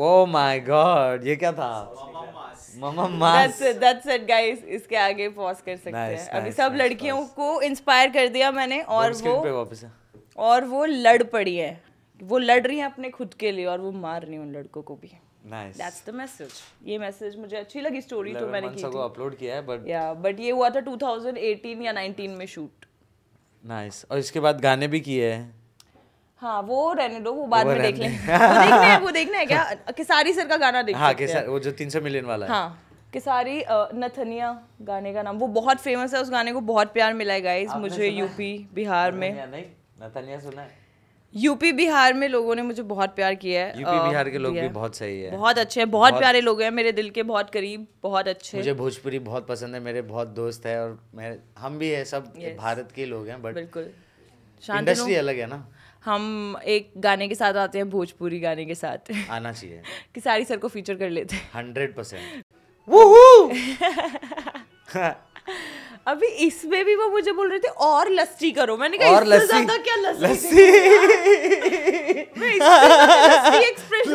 ओ माय गॉड ये क्या था मामा मास दैट्स इट गाइस इसके आगे पॉज कर सकते nice, हैं nice, अभी सब nice, लड़कियों को इंस्पायर कर दिया मैंने और वो और वो लड़ पड़ी है वो लड़ रही है अपने खुद के लिए और वो मार रही है उन लड़कों को भी दैट्स द मैसेज ये मैसेज मुझे अच्छी लगी स्टोरी तो मैंने की अपलोड किया है बट या बट ये हुआ था 2018 या 19 में शूट नाइस और इसके बाद गाने भी किए हैं हाँ वो रहने दो वो बाद वो में देख लें वो देखना है वो देखना है क्या किसारी सर का गाना देख हाँ वो जो तीन सौ मिलियन वाला हाँ किसारी नथनिया गाने का नाम वो बहुत फेमस है उस गाने को बहुत प्यार मिला है गाइस मुझे यूपी बिहार में नथनिया सुना है यूपी बिहार में लोगों ने मुझे बहुत प्यार किया है यूपी बिहार के लोग भी बहुत सही है बहुत अच्छे हैं बहुत, बहुत प्यारे लोग हैं मेरे दिल के बहुत करीब बहुत अच्छे मुझे भोजपुरी बहुत पसंद है मेरे बहुत दोस्त है और मेरे हम भी है सब भारत के लोग हैं बट बिल्कुल इंडस्ट्री अलग है ना हम एक गाने के साथ आते हैं भोजपुरी गाने के साथ आना चाहिए कि सारी सर को फीचर कर लेते हैं हंड्रेड परसेंट अभी इसमें भी वो मुझे बोल रहे थे और लस्सी करो मैंने कहा और लस्सी क्या लस्सी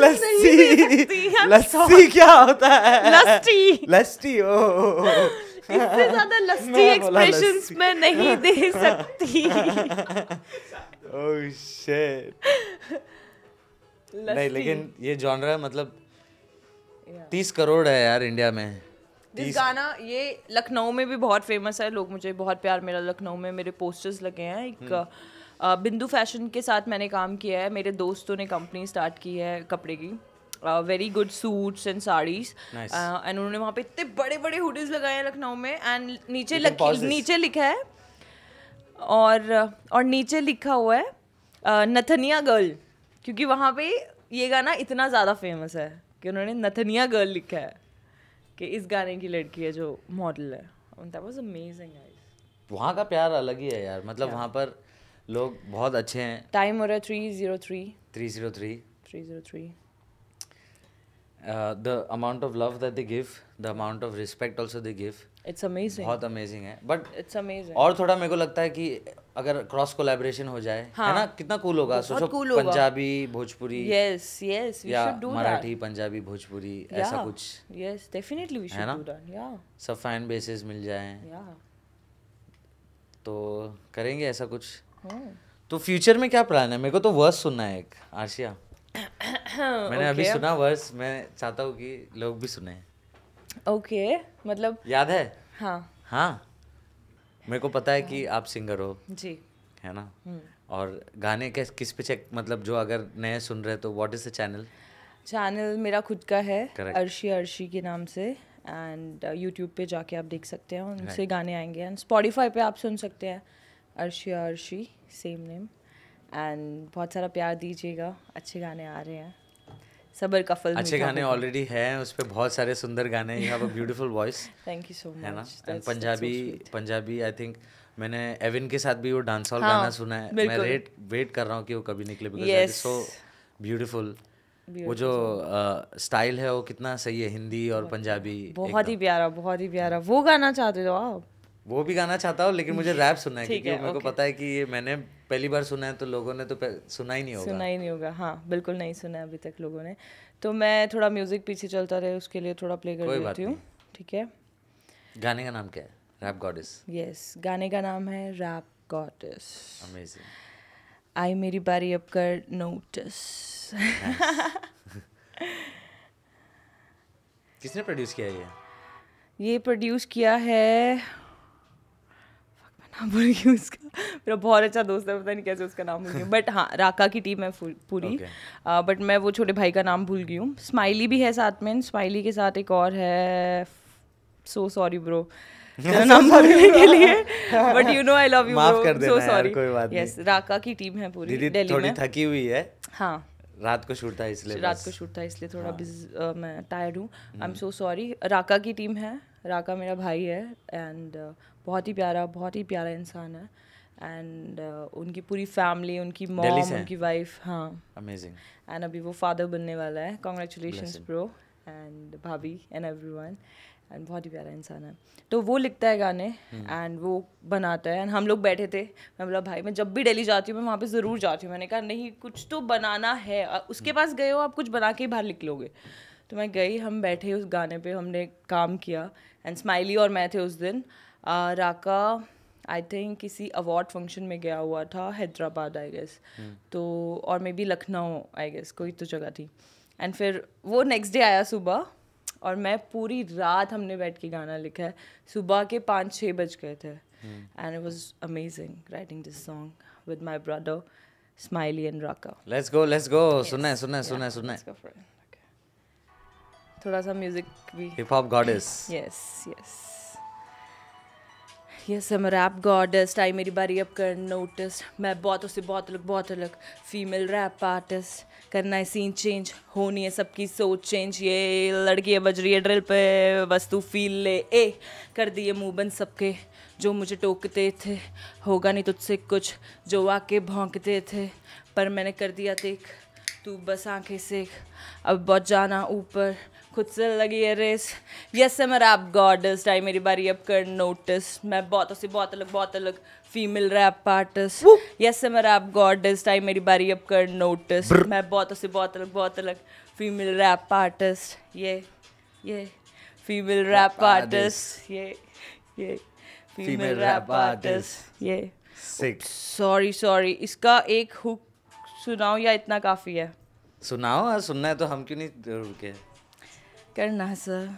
लस्सी लस्सी लस्सी क्या होता है लस्सी लस्सी ओ इससे ज्यादा लस्टी एक्सप्रेशंस मैं नहीं दे सकती ओह शिट oh, नहीं लेकिन ये जॉनरा मतलब तीस करोड़ है यार इंडिया में दिस गाना ये लखनऊ में भी बहुत फेमस है लोग मुझे बहुत प्यार मिला लखनऊ में मेरे पोस्टर्स लगे हैं एक हम्म। बिंदु फैशन के साथ मैंने काम किया है मेरे दोस्तों ने कंपनी स्टार्ट की है कपड़े की very good suits and saris and उन्होंने वहाँ पे इतने बड़े बड़े हुडीज लगाए हैं लखनऊ में एंड नीचे नीचे लिखा है और uh, और नीचे लिखा हुआ है uh, नथनिया गर्ल क्योंकि वहाँ पे ये गाना इतना ज़्यादा फेमस है कि उन्होंने नथनिया गर्ल लिखा है कि इस गाने की लड़की है जो मॉडल है वाज अमेजिंग वहाँ का प्यार अलग ही है यार मतलब वहाँ पर लोग बहुत अच्छे हैं टाइम हो रहा है three zero three three zero three three zero three the amount of love that they give the amount of respect also they give it's amazing बहुत अमेजिंग है बट इट्स अमेजिंग और थोड़ा मेरे को लगता है कि अगर क्रॉस कोलैबोरेशन हो जाए है हाँ। ना कितना कूल होगा सोचो Punjabi Bhojpuri yes yes we should do that Marathi Punjabi Bhojpuri ऐसा कुछ yes definitely we should do that या सब फैन बेसेस मिल जाए या तो करेंगे ऐसा कुछ hmm. तो फ्यूचर में क्या प्लान है मेरे को तो वर्स सुनना है एक आशिया मैंने okay. अभी सुना वर्स मैं चाहता हूँ कि लोग भी सुने ओके okay, मतलब याद है हाँ हाँ मेरे को पता है कि आप सिंगर हो जी है ना हम्म। और गाने के किस पे चेक मतलब जो अगर नए सुन रहे तो what is the channel channel मेरा खुद का है अर्शी अर्शी के नाम से एंड यूट्यूब uh, पे जाके आप देख सकते हैं उनसे गाने आएंगे एंड स्पॉटिफाई पे आप सुन सकते हैं Arshi Arshi same name and बहुत सारा प्यार दीजिएगा अच्छे गाने आ रहे हैं सबर का फल अच्छे गाने ऑलरेडी हैं उस पर बहुत सारे सुंदर गाने हैं have a beautiful voice thank you so much है ना and Punjabi Punjabi I think मैंने एविन के साथ भी वो डांस हॉल हाँ, गाना सुना है मैं रेट वेट कर रहा हूँ कि वो कभी निकले बिकॉज दैट सो ब्यूटीफुल वो जो स्टाइल uh, है वो कितना सही है हिंदी और पंजाबी बहुत ही प्यारा बहुत ही प्यारा वो गाना चाहते हो आप वो भी गाना चाहता हूँ लेकिन मुझे रैप सुना है क्योंकि मेरे को पता है कि ये मैंने पहली बार सुना है तो लोगों ने तो सुना ही नहीं होगा सुना ही नहीं होगा हाँ बिल्कुल नहीं सुना है अभी तक लोगों ने तो मैं थोड़ा म्यूजिक पीछे चलता रहे उसके लिए थोड़ा प्ले कर देती हूँ ठीक है गाने का नाम क्या है रैप गॉडेस यस गाने का नाम है रैप गॉडेस अमेजिंग आई मेरी बारी अब कर नोटिस किसने प्रोड्यूस किया ये ये प्रोड्यूस किया है नाम भूल गई उसका मेरा बहुत अच्छा दोस्त है पता नहीं कैसे उसका नाम भूल गया बट हाँ राका की टीम है पूरी बट मैं वो छोटे भाई का नाम भूल गई हूँ स्माइली भी है साथ में स्माइली के साथ एक और है सो सॉरी ब्रो नाम भूलने के लिए but you know I love you माफ कर सॉरी यस राका की टीम है पूरी दिल्ली थोड़ी थकी हुई है हाँ रात को शूट था इसलिए रात को शूट था इसलिए थोड़ा हाँ। मैं टायर्ड हूँ आई एम सो सॉरी राका की टीम है राका मेरा भाई है एंड uh, बहुत ही प्यारा बहुत ही प्यारा इंसान है एंड uh, उनकी पूरी फैमिली उनकी मॉम उनकी वाइफ हाँ अमेजिंग एंड अभी वो फादर बनने वाला है congratulation bro and bhabhi and everyone and बहुत ही प्यारा इंसान है तो वो लिखता है गाने एंड हम्म। वो बनाता है एंड हम लोग बैठे थे मैं बोला भाई मैं जब भी डेली जाती हूँ मैं वहाँ पे ज़रूर जाती हूँ मैंने कहा नहीं कुछ तो बनाना है उसके हम्म। पास गए हो आप कुछ बना के ही बाहर लिख लोगे तो मैं गई हम बैठे उस गाने पे हमने काम किया एंड स्माइली और मैं थे उस दिन राका आई थिंक किसी अवार्ड फंक्शन में गया हुआ था हैदराबाद आई गेस hmm. तो और maybe Lucknow I guess कोई तो जगह थी एंड फिर वो नेक्स्ट डे आया सुबह और मैं पूरी रात हमने बैठ के गाना लिखा है सुबह के पाँच छः बज गए थे and it was amazing writing this song with my brother Smiley and Raka let's go let's go सुना है सुना है सुना है सुना है थोड़ा सा म्यूजिक भी hip hop goddess yes yes yes am rap goddess time मेरी बारी अब कर नोटिस मैं बहुत उससे बहुत अलग बहुत अलग फीमेल रैप आर्टिस्ट करना है सीन चेंज होनी है सबकी सोच चेंज ये लड़की बज रही है ड्रिल पे वस्तु फील ले ए कर दिए मूवन सबके जो मुझे टोकते थे होगा नहीं तुझसे कुछ जो आके भोंकते थे पर मैंने कर दिया देख तू बस आंखें सेख अब बहुत जाना ऊपर खुद से लगी है रेस यस सर मैं रैप गॉडस टाइम मेरी बारी अब कर नोटिस मैं बहुत उसे बहुत अलग बहुत अलग female rap artist yes sir मैं रैप गॉडस टाइम मेरी बारी अब कर नोटिस मैं बहुत उसे बहुत अलग बहुत अलग फीमेल रैप आर्टिस्ट ये ये फीमेल रैप आर्टिस्ट ये ये फीमेल रैप आर्टिस्ट ये सॉरी सॉरी इसका एक हुक सुनाओ या इतना काफ़ी है सुनाओ हाँ, सुनना है तो हम क्यों नहीं रुके करना सर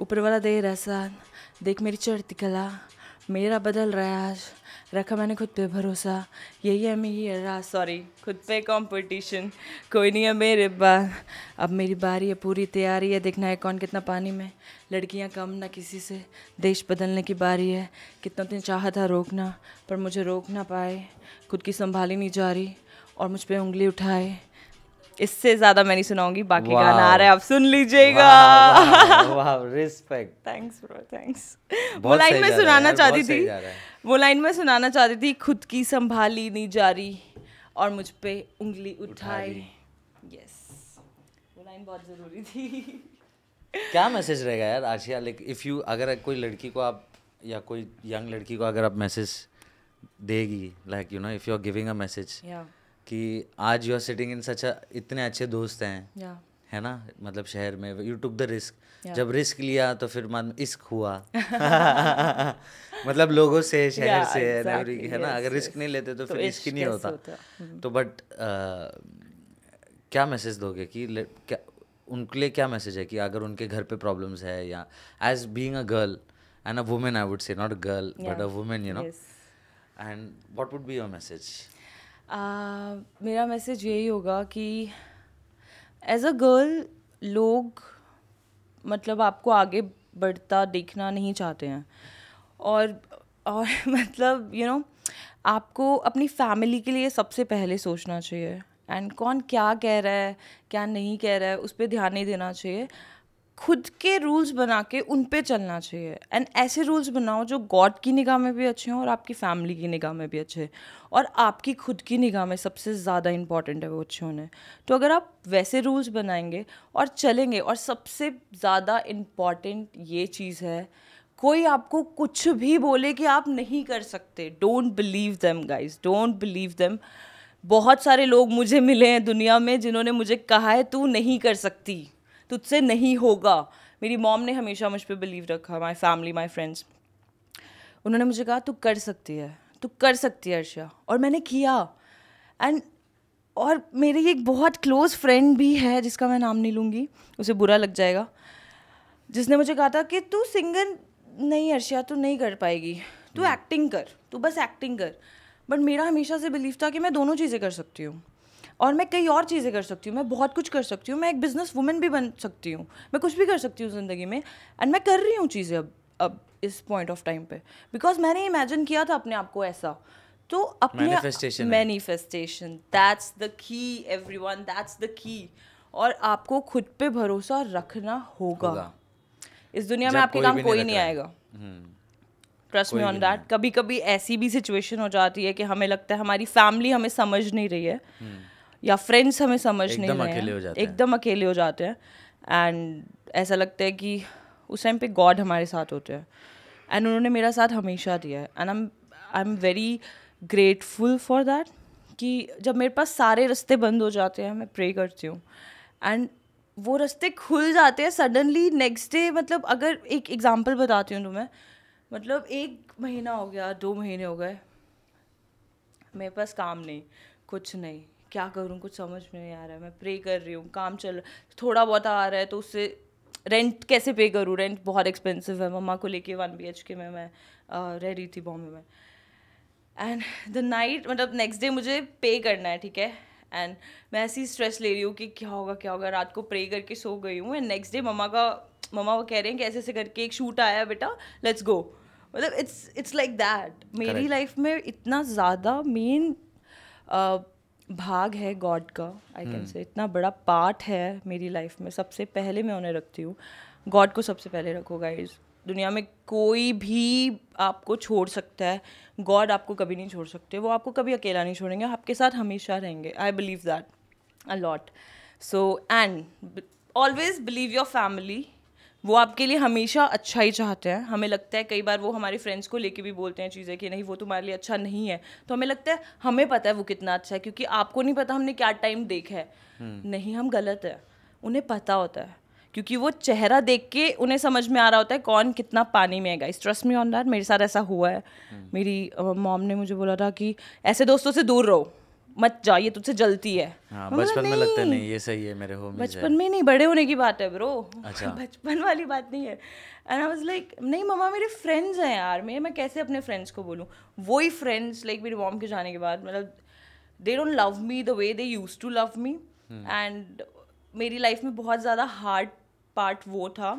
ऊपर वाला दे रहा साथ देख मेरी चढ़ती कला मेरा बदल रहा है आज रखा मैंने खुद पे भरोसा यही है मेरी रहा सॉरी खुद पे कंपटीशन कोई नहीं है मेरे पास अब मेरी बारी है पूरी तैयारी है देखना है कौन कितना पानी में लड़कियां कम ना किसी से देश बदलने की बारी है कितना दिन चाहा था रोकना पर मुझे रोक ना पाए खुद की संभाली नहीं जा रही और मुझ पर उंगली उठाए इससे ज्यादा मैं नहीं सुनाऊंगी बाकी wow. गाना आ रहा है आप सुन लीजिएगा रिस्पेक्ट थैंक्स ब्रो थैंक्स वो लाइन में सुनाना चाहती थी वो लाइन में सुनाना चाहती थी खुद की संभाली नहीं जा रही और मुझ पे उंगली उठाई यस वो लाइन बहुत जरूरी थी क्या मैसेज रहेगा यार आशिया लाइक इफ यू अगर कोई लड़की को आप या कोई यंग लड़की को अगर आप मैसेज देगी like you know if you are giving a message कि आज you are sitting in such इतने अच्छे दोस्त हैं yeah. है ना मतलब शहर में यू टुक द रिस्क जब रिस्क लिया तो फिर मान इश्क हुआ मतलब लोगों से शहर yeah, से exactly, है yes, ना अगर yes, रिस्क yes. नहीं लेते तो, तो फिर इश्क नहीं होता, हम्म। तो बट क्या मैसेज दोगे कि उनके लिए क्या मैसेज है कि अगर उनके घर पे प्रॉब्लम्स है या as being a girl and a women I would say not a girl but a women you know and what would be your message आ, मेरा मैसेज यही होगा कि एज अ गर्ल लोग मतलब आपको आगे बढ़ता देखना नहीं चाहते हैं और और मतलब यू you नो know, आपको अपनी फैमिली के लिए सबसे पहले सोचना चाहिए एंड कौन क्या कह रहा है क्या नहीं कह रहा है उस पर ध्यान नहीं देना चाहिए खुद के रूल्स बना के उन पे चलना चाहिए एंड ऐसे रूल्स बनाओ जो गॉड की निगाह में भी अच्छे हों और आपकी फैमिली की निगाह में भी अच्छे और आपकी खुद की निगाह में सबसे ज़्यादा इंपॉर्टेंट है वो अच्छे होने तो अगर आप वैसे रूल्स बनाएंगे और चलेंगे और सबसे ज़्यादा इम्पॉर्टेंट ये चीज़ है कोई आपको कुछ भी बोले कि आप नहीं कर सकते don't believe them guys don't believe them बहुत सारे लोग मुझे मिले हैं दुनिया में जिन्होंने मुझे कहा है तू नहीं कर सकती तुझसे नहीं होगा मेरी मॉम ने हमेशा मुझ पर बिलीव रखा माई फैमिली माई फ्रेंड्स उन्होंने मुझे कहा तू कर सकती है तू कर सकती है अर्शा और मैंने किया एंड और मेरी एक बहुत क्लोज़ फ्रेंड भी है जिसका मैं नाम नहीं लूँगी उसे बुरा लग जाएगा जिसने मुझे कहा था कि तू सिंगर नहीं अर्शिया तू नहीं कर पाएगी तू एक्टिंग hmm. कर तू बस एक्टिंग कर बट मेरा हमेशा से बिलीव था कि मैं दोनों चीज़ें कर सकती हूँ और मैं कई और चीज़ें कर सकती हूँ मैं बहुत कुछ कर सकती हूँ मैं एक बिज़नेस वुमेन भी बन सकती हूँ मैं कुछ भी कर सकती हूँ ज़िंदगी में एंड मैं कर रही हूँ चीज़ें अब अब इस पॉइंट ऑफ टाइम पे बिकॉज मैंने इमेजिन किया था अपने आप को ऐसा तो अपने manifestation that's the key every one that's the key और आपको खुद पे भरोसा रखना होगा, होगा। इस दुनिया में आपके काम कोई नहीं आएगा ट्रस्ट मी ऑन दैट कभी कभी ऐसी भी सिचुएशन हो जाती है कि हमें लगता है हमारी फैमिली हमें समझ नहीं रही है hmm. या फ्रेंड्स हमें समझ नहीं अकेले हो जाते एकदम अकेले हो जाते हैं एंड ऐसा लगता है कि उस टाइम पे गॉड हमारे साथ होते हैं एंड उन्होंने मेरा साथ हमेशा दिया है and I am very grateful for that कि जब मेरे पास सारे रास्ते बंद हो जाते हैं मैं प्रे करती हूँ एंड वो रास्ते खुल जाते हैं सडनली नेक्स्ट डे मतलब अगर एक एग्ज़ाम्पल बताती हूँ तुम्हें मतलब एक महीना हो गया दो महीने हो गए मेरे पास काम नहीं कुछ नहीं क्या करूँ कुछ समझ में नहीं आ रहा है मैं प्रे कर रही हूँ काम चल थोड़ा बहुत आ रहा है तो उससे रेंट कैसे पे करूँ रेंट बहुत एक्सपेंसिव है मम्मा को लेके वन बी एच के में मैं रह रही थी बॉम्बे में एंड द नाइट मतलब नेक्स्ट डे मुझे पे करना है ठीक है एंड मैं ऐसी स्ट्रेस ले रही हूँ कि क्या होगा क्या होगा रात को प्रे करके सो गई हूँ एंड नेक्स्ट डे मम्मा का मम्मा वो कह रहे हैं कि ऐसे ऐसे करके एक शूट आया बेटा लेट्स गो मतलब इट्स इट्स लाइक दैट मेरी लाइफ में इतना ज़्यादा मेन भाग है गॉड का आई कैन से इतना बड़ा पार्ट है मेरी लाइफ में सबसे पहले मैं उन्हें रखती हूँ गॉड को सबसे पहले रखो गाइज दुनिया में कोई भी आपको छोड़ सकता है गॉड आपको कभी नहीं छोड़ सकते वो आपको कभी अकेला नहीं छोड़ेंगे आपके साथ हमेशा रहेंगे I believe that a lot so and always believe your family वो आपके लिए हमेशा अच्छा ही चाहते हैं हमें लगता है कई बार वो हमारे फ्रेंड्स को लेके भी बोलते हैं चीज़ें कि नहीं वो तुम्हारे लिए अच्छा नहीं है तो हमें लगता है हमें पता है वो कितना अच्छा है क्योंकि आपको नहीं पता हमने क्या टाइम देखा है हम्म। नहीं हम गलत है उन्हें पता होता है क्योंकि वो चेहरा देख के उन्हें समझ में आ रहा होता है कौन कितना पानी में है guys trust me on that मेरे साथ ऐसा हुआ है हम्म। मेरी मॉम ने मुझे बोला था कि ऐसे दोस्तों से दूर रहो मत जा ये तुझसे जलती है हाँ, बचपन में लगता नहीं ये सही है मेरे होम बचपन में नहीं बड़े होने की बात है ब्रो अच्छा बचपन वाली बात नहीं है एंड आई वाज लाइक नहीं मम्मा मेरे फ्रेंड्स हैं यार मैं मैं कैसे अपने फ्रेंड्स को बोलूँ वही फ्रेंड्स लाइक मेरे मॉम के जाने के बाद मतलब they don't love me the way they use to love me and मेरी लाइफ में बहुत ज़्यादा हार्ड पार्ट वो था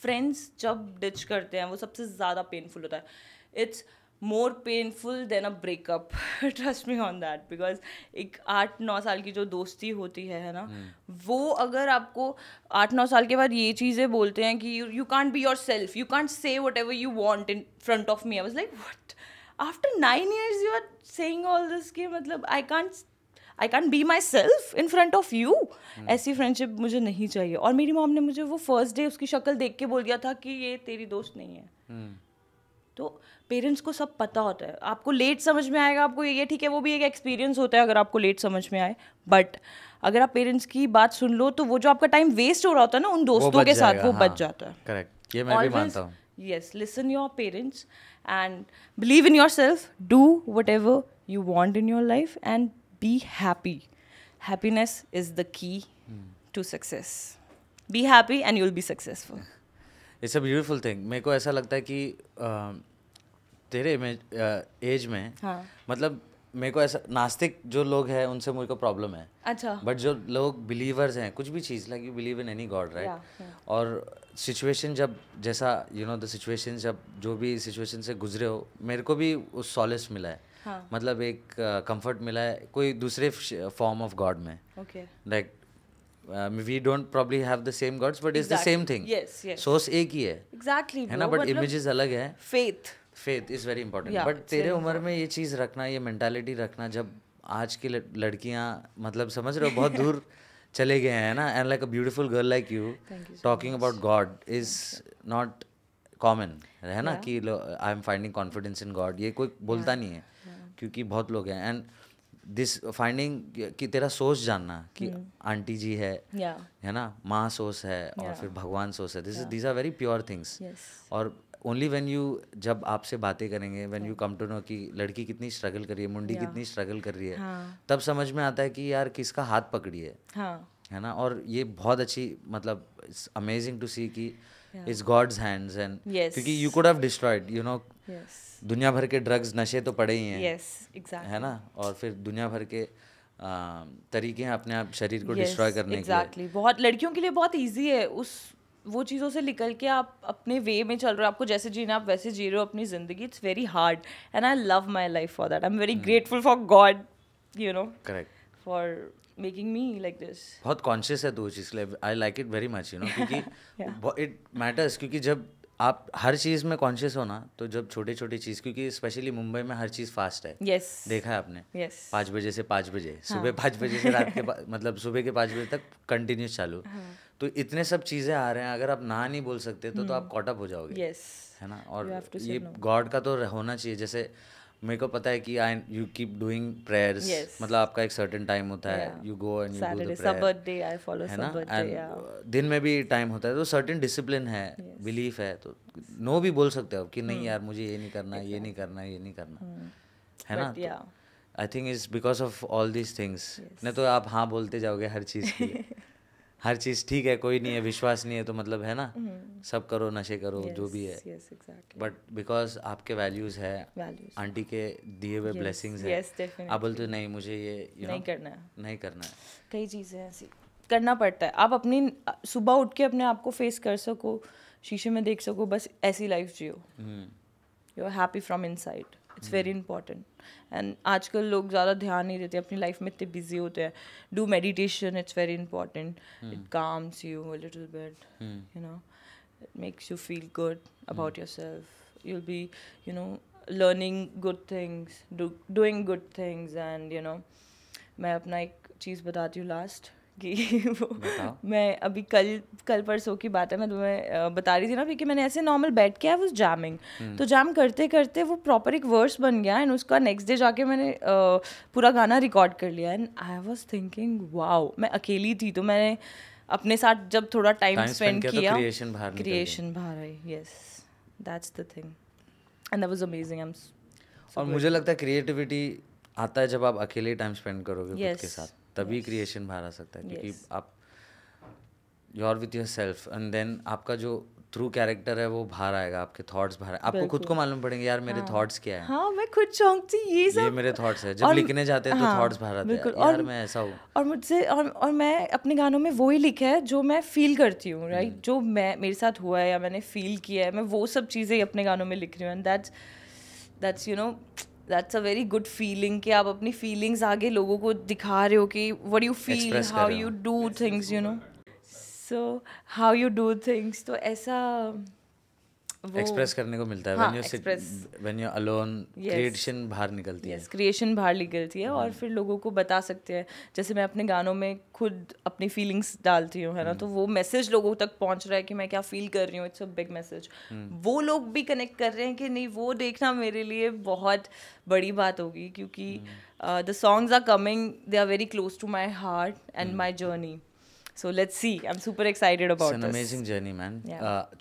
फ्रेंड्स जब डिच करते हैं वो सबसे ज़्यादा पेनफुल होता है it's more painful than a breakup trust me on that because एक आठ नौ साल की जो दोस्ती होती है है ना hmm. वो अगर आपको आठ नौ साल के बाद ये चीज़ें बोलते हैं कि you can't be yourself you can't say whatever you want in front of me I was like what after nine years you are saying all this के मतलब I can't I can't be myself in front of you ऐसी friendship मुझे नहीं चाहिए और मेरी mom ने मुझे वो फर्स्ट डे उसकी शक्ल देख के बोल दिया था कि ये तेरी दोस्त नहीं है hmm. तो पेरेंट्स को सब पता होता है आपको लेट समझ में आएगा आपको ये ठीक है वो भी एक एक्सपीरियंस होता है अगर आपको लेट समझ में आए बट अगर आप पेरेंट्स की बात सुन लो तो वो जो आपका टाइम वेस्ट हो रहा होता है ना उन दोस्तों के साथ वो बच हाँ, जाता है yes listen your parents and believe in yourself do whatever you want in your life and be happy happiness is the key to success be happy and you'll be successful it's a beautiful thing मेरे को ऐसा लगता है कि तेरे में as हाँ। में मतलब मेरे को ऐसा नास्तिक जो लोग हैं उनसे मुझे प्रॉब्लम है अच्छा बट जो लोग बिलीवर्स हैं कुछ भी चीज़ like you believe in any God right और सिचुएशन जब जैसा यू नो द सिचुएशन जब जो भी सिचुएशन से गुजरे हो मेरे को भी उस सॉलेस मिला है हाँ. मतलब एक कंफर्ट uh, मिला है कोई दूसरे फॉर्म ऑफ गॉड में like we don't probably have the same gods but is the same thing source एक ही है एग्जैक्टली exactly, है ना बट इमेजेस अलग है faith faith is very important but तेरे उम्र में ये चीज़ रखना ये मैंटेलिटी रखना जब आज की लड़कियाँ मतलब समझ रहे हो बहुत दूर चले गए हैं ना and like a beautiful girl like you talking about God is not common है ना कि I am finding confidence in God ये कोई बोलता नहीं है क्योंकि बहुत लोग हैं एंड दिस फाइंडिंग कि तेरा सोच जानना कि hmm. आंटी जी है है ना माँ सोच है और फिर भगवान सोच है this these are very pure things और ओनली वेन यू जब आपसे बातें करेंगे when you come to know कि लड़की कितनी स्ट्रगल कर रही है मुंडी yeah. कितनी स्ट्रगल कर रही है हाँ. तब समझ में आता है कि यार किसका हाथ पकड़ी है हाँ. है ना और ये बहुत अच्छी मतलब इट्स अमेजिंग टू सी कि इट्स गॉड्स हैंड्स एंड क्योंकि you could have destroyed you know दुनिया भर के ड्रग्स नशे तो पड़े ही हैं yes, exactly. है ना और फिर दुनिया भर के आ, तरीके हैं अपने आप शरीर को डिस्ट्रॉय yes, करने exactly. के लिए बहुत लड़कियों के लिए बहुत ईजी है उस वो चीज़ों से निकल के आप अपने वे में चल रहे हो आपको जैसे जीना आप वैसे जी रहे हो अपनी ज़िंदगी it's very hard and I love my life for that I am very grateful for God you know correct for making me like this बहुत कॉन्शियस है तू चीज़ के लिए I like it very much you know क्योंकि it matters क्योंकि जब आप हर चीज़ में कॉन्शियस हो ना तो जब छोटी छोटी चीज़ क्योंकि स्पेशली मुंबई में हर चीज़ फास्ट है yes. देखा है आपने yes. पाँच बजे से पाँच बजे हाँ. सुबह पाँच बजे से रात के मतलब सुबह के पाँच बजे तक कंटिन्यूस चालू हाँ. तो इतने सब चीज़ें आ रहे हैं अगर आप ना नहीं बोल सकते तो, hmm. तो आप कॉटअप हम्म। हो जाओगे yes. है ना और ये गॉड का तो होना चाहिए जैसे મેકઅપ કપાતા હે કી યુ કીપ ડુઇંગ પ્રેરસ મતલબ આપકા એક સર્ટન ટાઈમ હોતા હે you go and you go prayers Saturday I follow Saturday યહ દિન મે ભી ટાઈમ હોતા હે તો સર્ટન ડિસિપ્લિન હે બિલીફ હે તો નો ભી બોલ સકતે હો કી નહીં યાર મુજે યે નહીં કરના હે યે નહીં કરના યે નહીં કરના હેના I think is because of all this things નહી તો આપ હા બોલતે જાવગે હર ચીઝ કે हर चीज़ ठीक है कोई नहीं है विश्वास नहीं है तो मतलब है ना हम्म। सब करो नशे करो yes, जो भी है बट बिकॉज आपके वैल्यूज़ है आंटी के दिए हुए ब्लेसिंग्स है आप बोलते नहीं मुझे ये you know, नहीं करना है नहीं करना है कई चीज़ें ऐसी करना पड़ता है आप अपनी सुबह उठ के अपने आप को फेस कर सको शीशे में देख सको बस ऐसी लाइफ जियो you are happy from inside it's very important and आजकल लोग ज़्यादा ध्यान नहीं देते अपनी लाइफ में इतने बिजी होते हैं do meditation it's very important it calms you little bit you know it makes you feel good about yourself you'll be you know learning good things doing good things and you know मैं अपना एक चीज़ बताती हूँ last कि वो मैं अभी कल कल परसों की बात है मैं तुम्हें बता रही थी ना कि मैंने ऐसे नॉर्मल बैठ के आई वॉज जैमिंग तो जाम करते करते वो प्रॉपर एक वर्स बन गया एंड उसका नेक्स्ट डे जाके मैंने पूरा गाना रिकॉर्ड कर लिया and I was thinking wow मैं अकेली थी तो मैंने अपने साथ जब थोड़ा टाइम स्पेंड किया तो क्रिएशन बाहर क्रिएशन बाहर I yes that's the thing and that was amazing I am और मुझे लगता है क्रिएटिविटी आता है जब आप अकेले टाइम स्पेंड करोगे yes. खुद के साथ तभी क्रिएशन बाहर आ सकता है क्योंकि आप you are with yourself and then आपका जो थ्रू कैरेक्टर है वो बाहर आएगा आपके थॉट्स बाहर आपको खुद को मालूम पड़ेंगे यार मेरे थॉट्स हाँ। क्या है हाँ मैं खुद चौंकती ये सब ये मेरे थॉट्स है जब लिखने जाते हैं तो थॉट्स हाँ, बाहर आते हैं यार मैं ऐसा हूँ और मुझसे और और मैं अपने गानों में वो ही लिखा है जो मैं फील करती हूँ राइट हम्म। जो मैं मेरे साथ हुआ है या मैंने फील किया है मैं वो सब चीज़ें अपने गानों में लिख रही हूँ and that's that's you know that's a very good feeling कि आप अपनी फीलिंग्स आगे लोगों को दिखा रहे हो कि what you feel how you do things you know so how you do things तो ऐसा एक्सप्रेस करने को मिलता है व्हेन यू अलोन क्रिएशन बाहर निकलती yes, है क्रिएशन बाहर निकलती है और हाँ। फिर लोगों को बता सकते हैं जैसे मैं अपने गानों में खुद अपनी फीलिंग्स डालती हूँ है ना हम्म। तो वो मैसेज लोगों तक पहुँच रहा है कि मैं क्या फील कर रही हूँ इट्स अ बिग मैसेज वो लोग भी कनेक्ट कर रहे हैं कि नहीं वो देखना मेरे लिए बहुत बड़ी बात होगी क्योंकि the songs are coming they are very close to my heart and my journey so let's see I am super excited about this amazing journey man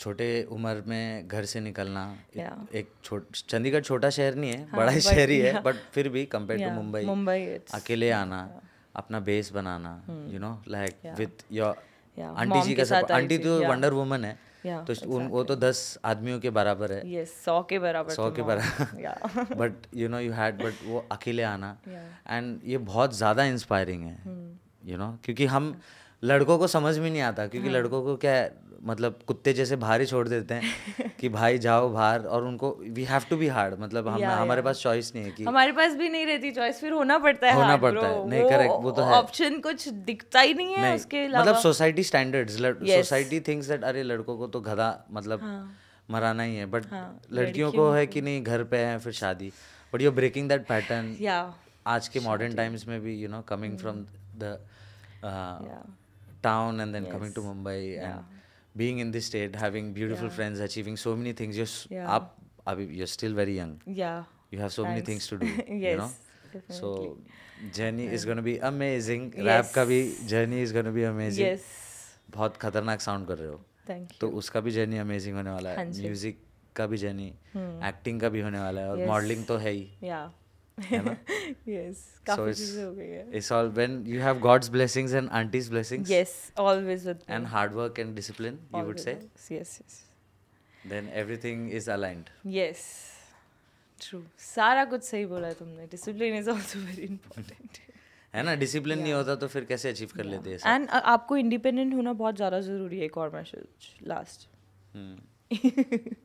छोटे उम्र में घर से निकलना yeah. एक छोटा चंडीगढ़ छोटा शहर नहीं है हाँ, बड़ा ही शहर ही है बट फिर भी कंपेयर टू मुंबई मुंबई अकेले आना अपना बेस बनाना you know like with your aunty ji का साथ आंटी तो वंडर वुमन है Yeah, तो exactly. वो तो दस आदमियों के बराबर है yes, सौ के बराबर सौ के बराबर but you know you had but वो अकेले आना एंड yeah. ये बहुत ज़्यादा इंस्पायरिंग है you hmm. Know you know? क्योंकि हम yeah. लड़कों को समझ में नहीं आता क्योंकि हाँ। लड़कों को क्या मतलब कुत्ते जैसे बाहर ही छोड़ देते हैं कि भाई जाओ बाहर और उनको we have to be hard मतलब हम या, हमारे या। पास चॉइस नहीं है कि हमारे पास भी नहीं रहती चॉइस फिर होना पड़ता है होना पड़ता है नहीं करेक्ट वो तो है ऑप्शन कुछ दिखता ही नहीं है नहीं, उसके मतलब society standards society things that अरे लड़कों को तो गधा मतलब हाँ। मराना ही है बट हाँ, लड़कियों को है कि नहीं घर पे है फिर शादी but you breaking that pattern आज के मॉडर्न टाइम्स में भी you know coming from the town and then yes. coming to Mumbai yeah. and being in this state, having beautiful yeah. friends, achieving so many things. You're yeah. up, Abhi, you're still very young. Yeah. You have so Thanks. many things to do. yes. You know? Definitely. So journey yeah. is going to be amazing. Yes. Rap ka bhi journey is going to be amazing. Yes. बहुत खतरनाक sound कर रहे हो. Thank you. तो उसका भी journey amazing होने वाला है म्यूजिक का भी जर्नी एक्टिंग का भी होने वाला है और मॉडलिंग तो है ही yeah. नहीं होता तो फिर कैसे अचीव कर लेते uh, आपको इंडिपेंडेंट होना बहुत ज्यादा जरूरी है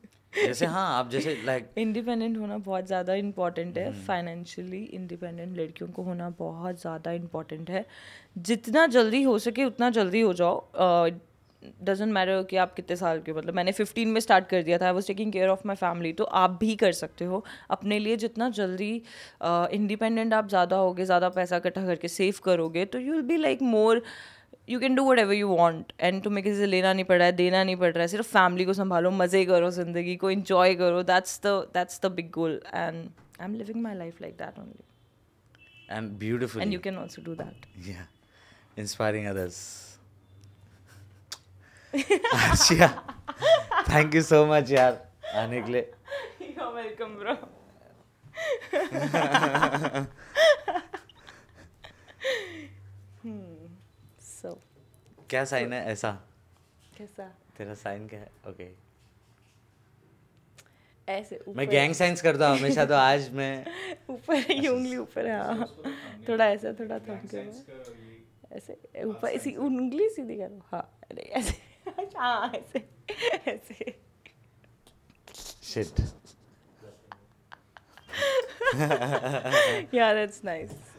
जैसे हाँ आप जैसे लाइक इंडिपेंडेंट होना बहुत ज़्यादा इम्पॉर्टेंट है फाइनेंशियली हम्म। इंडिपेंडेंट लड़कियों को होना बहुत ज़्यादा इम्पॉर्टेंट है जितना जल्दी हो सके उतना जल्दी हो जाओ डजेंट मैटर कि आप कितने साल के मतलब मैंने फिफ्टीन में स्टार्ट कर दिया था I was taking care of my family तो आप भी कर सकते हो अपने लिए जितना जल्दी इंडिपेंडेंट uh, आप ज़्यादा होगे ज़्यादा पैसा इकट्ठा करके सेव करोगे तो you will be like more you can do whatever you want and तुम्हें किसी से लेना नहीं पड़ रहा है देना नहीं पड़ रहा है सिर्फ फैमिली को संभालो मजे करो जिंदगी को इन्जॉय करो that's the that's the big goal and I am living my life like that only And beautiful. And you can also do that. Yeah. Inspiring others. Arshia, thank you so much, yaar. Anikle. You're welcome, क्या sign है ऐसा कैसा तेरा sign क्या है okay ऐसे ऊपर मैं गैंग साइंस करता हूँ हमेशा तो आज मैं ऊपर ही उंगली ऊपर है हाँ थोड़ा ऐसा थोड़ा थम के ऐसे ऊपर इसी उंगली सीधी करो हाँ अरे ऐसे हाँ ऐसे ऐसे शिट या दैट्स नाइस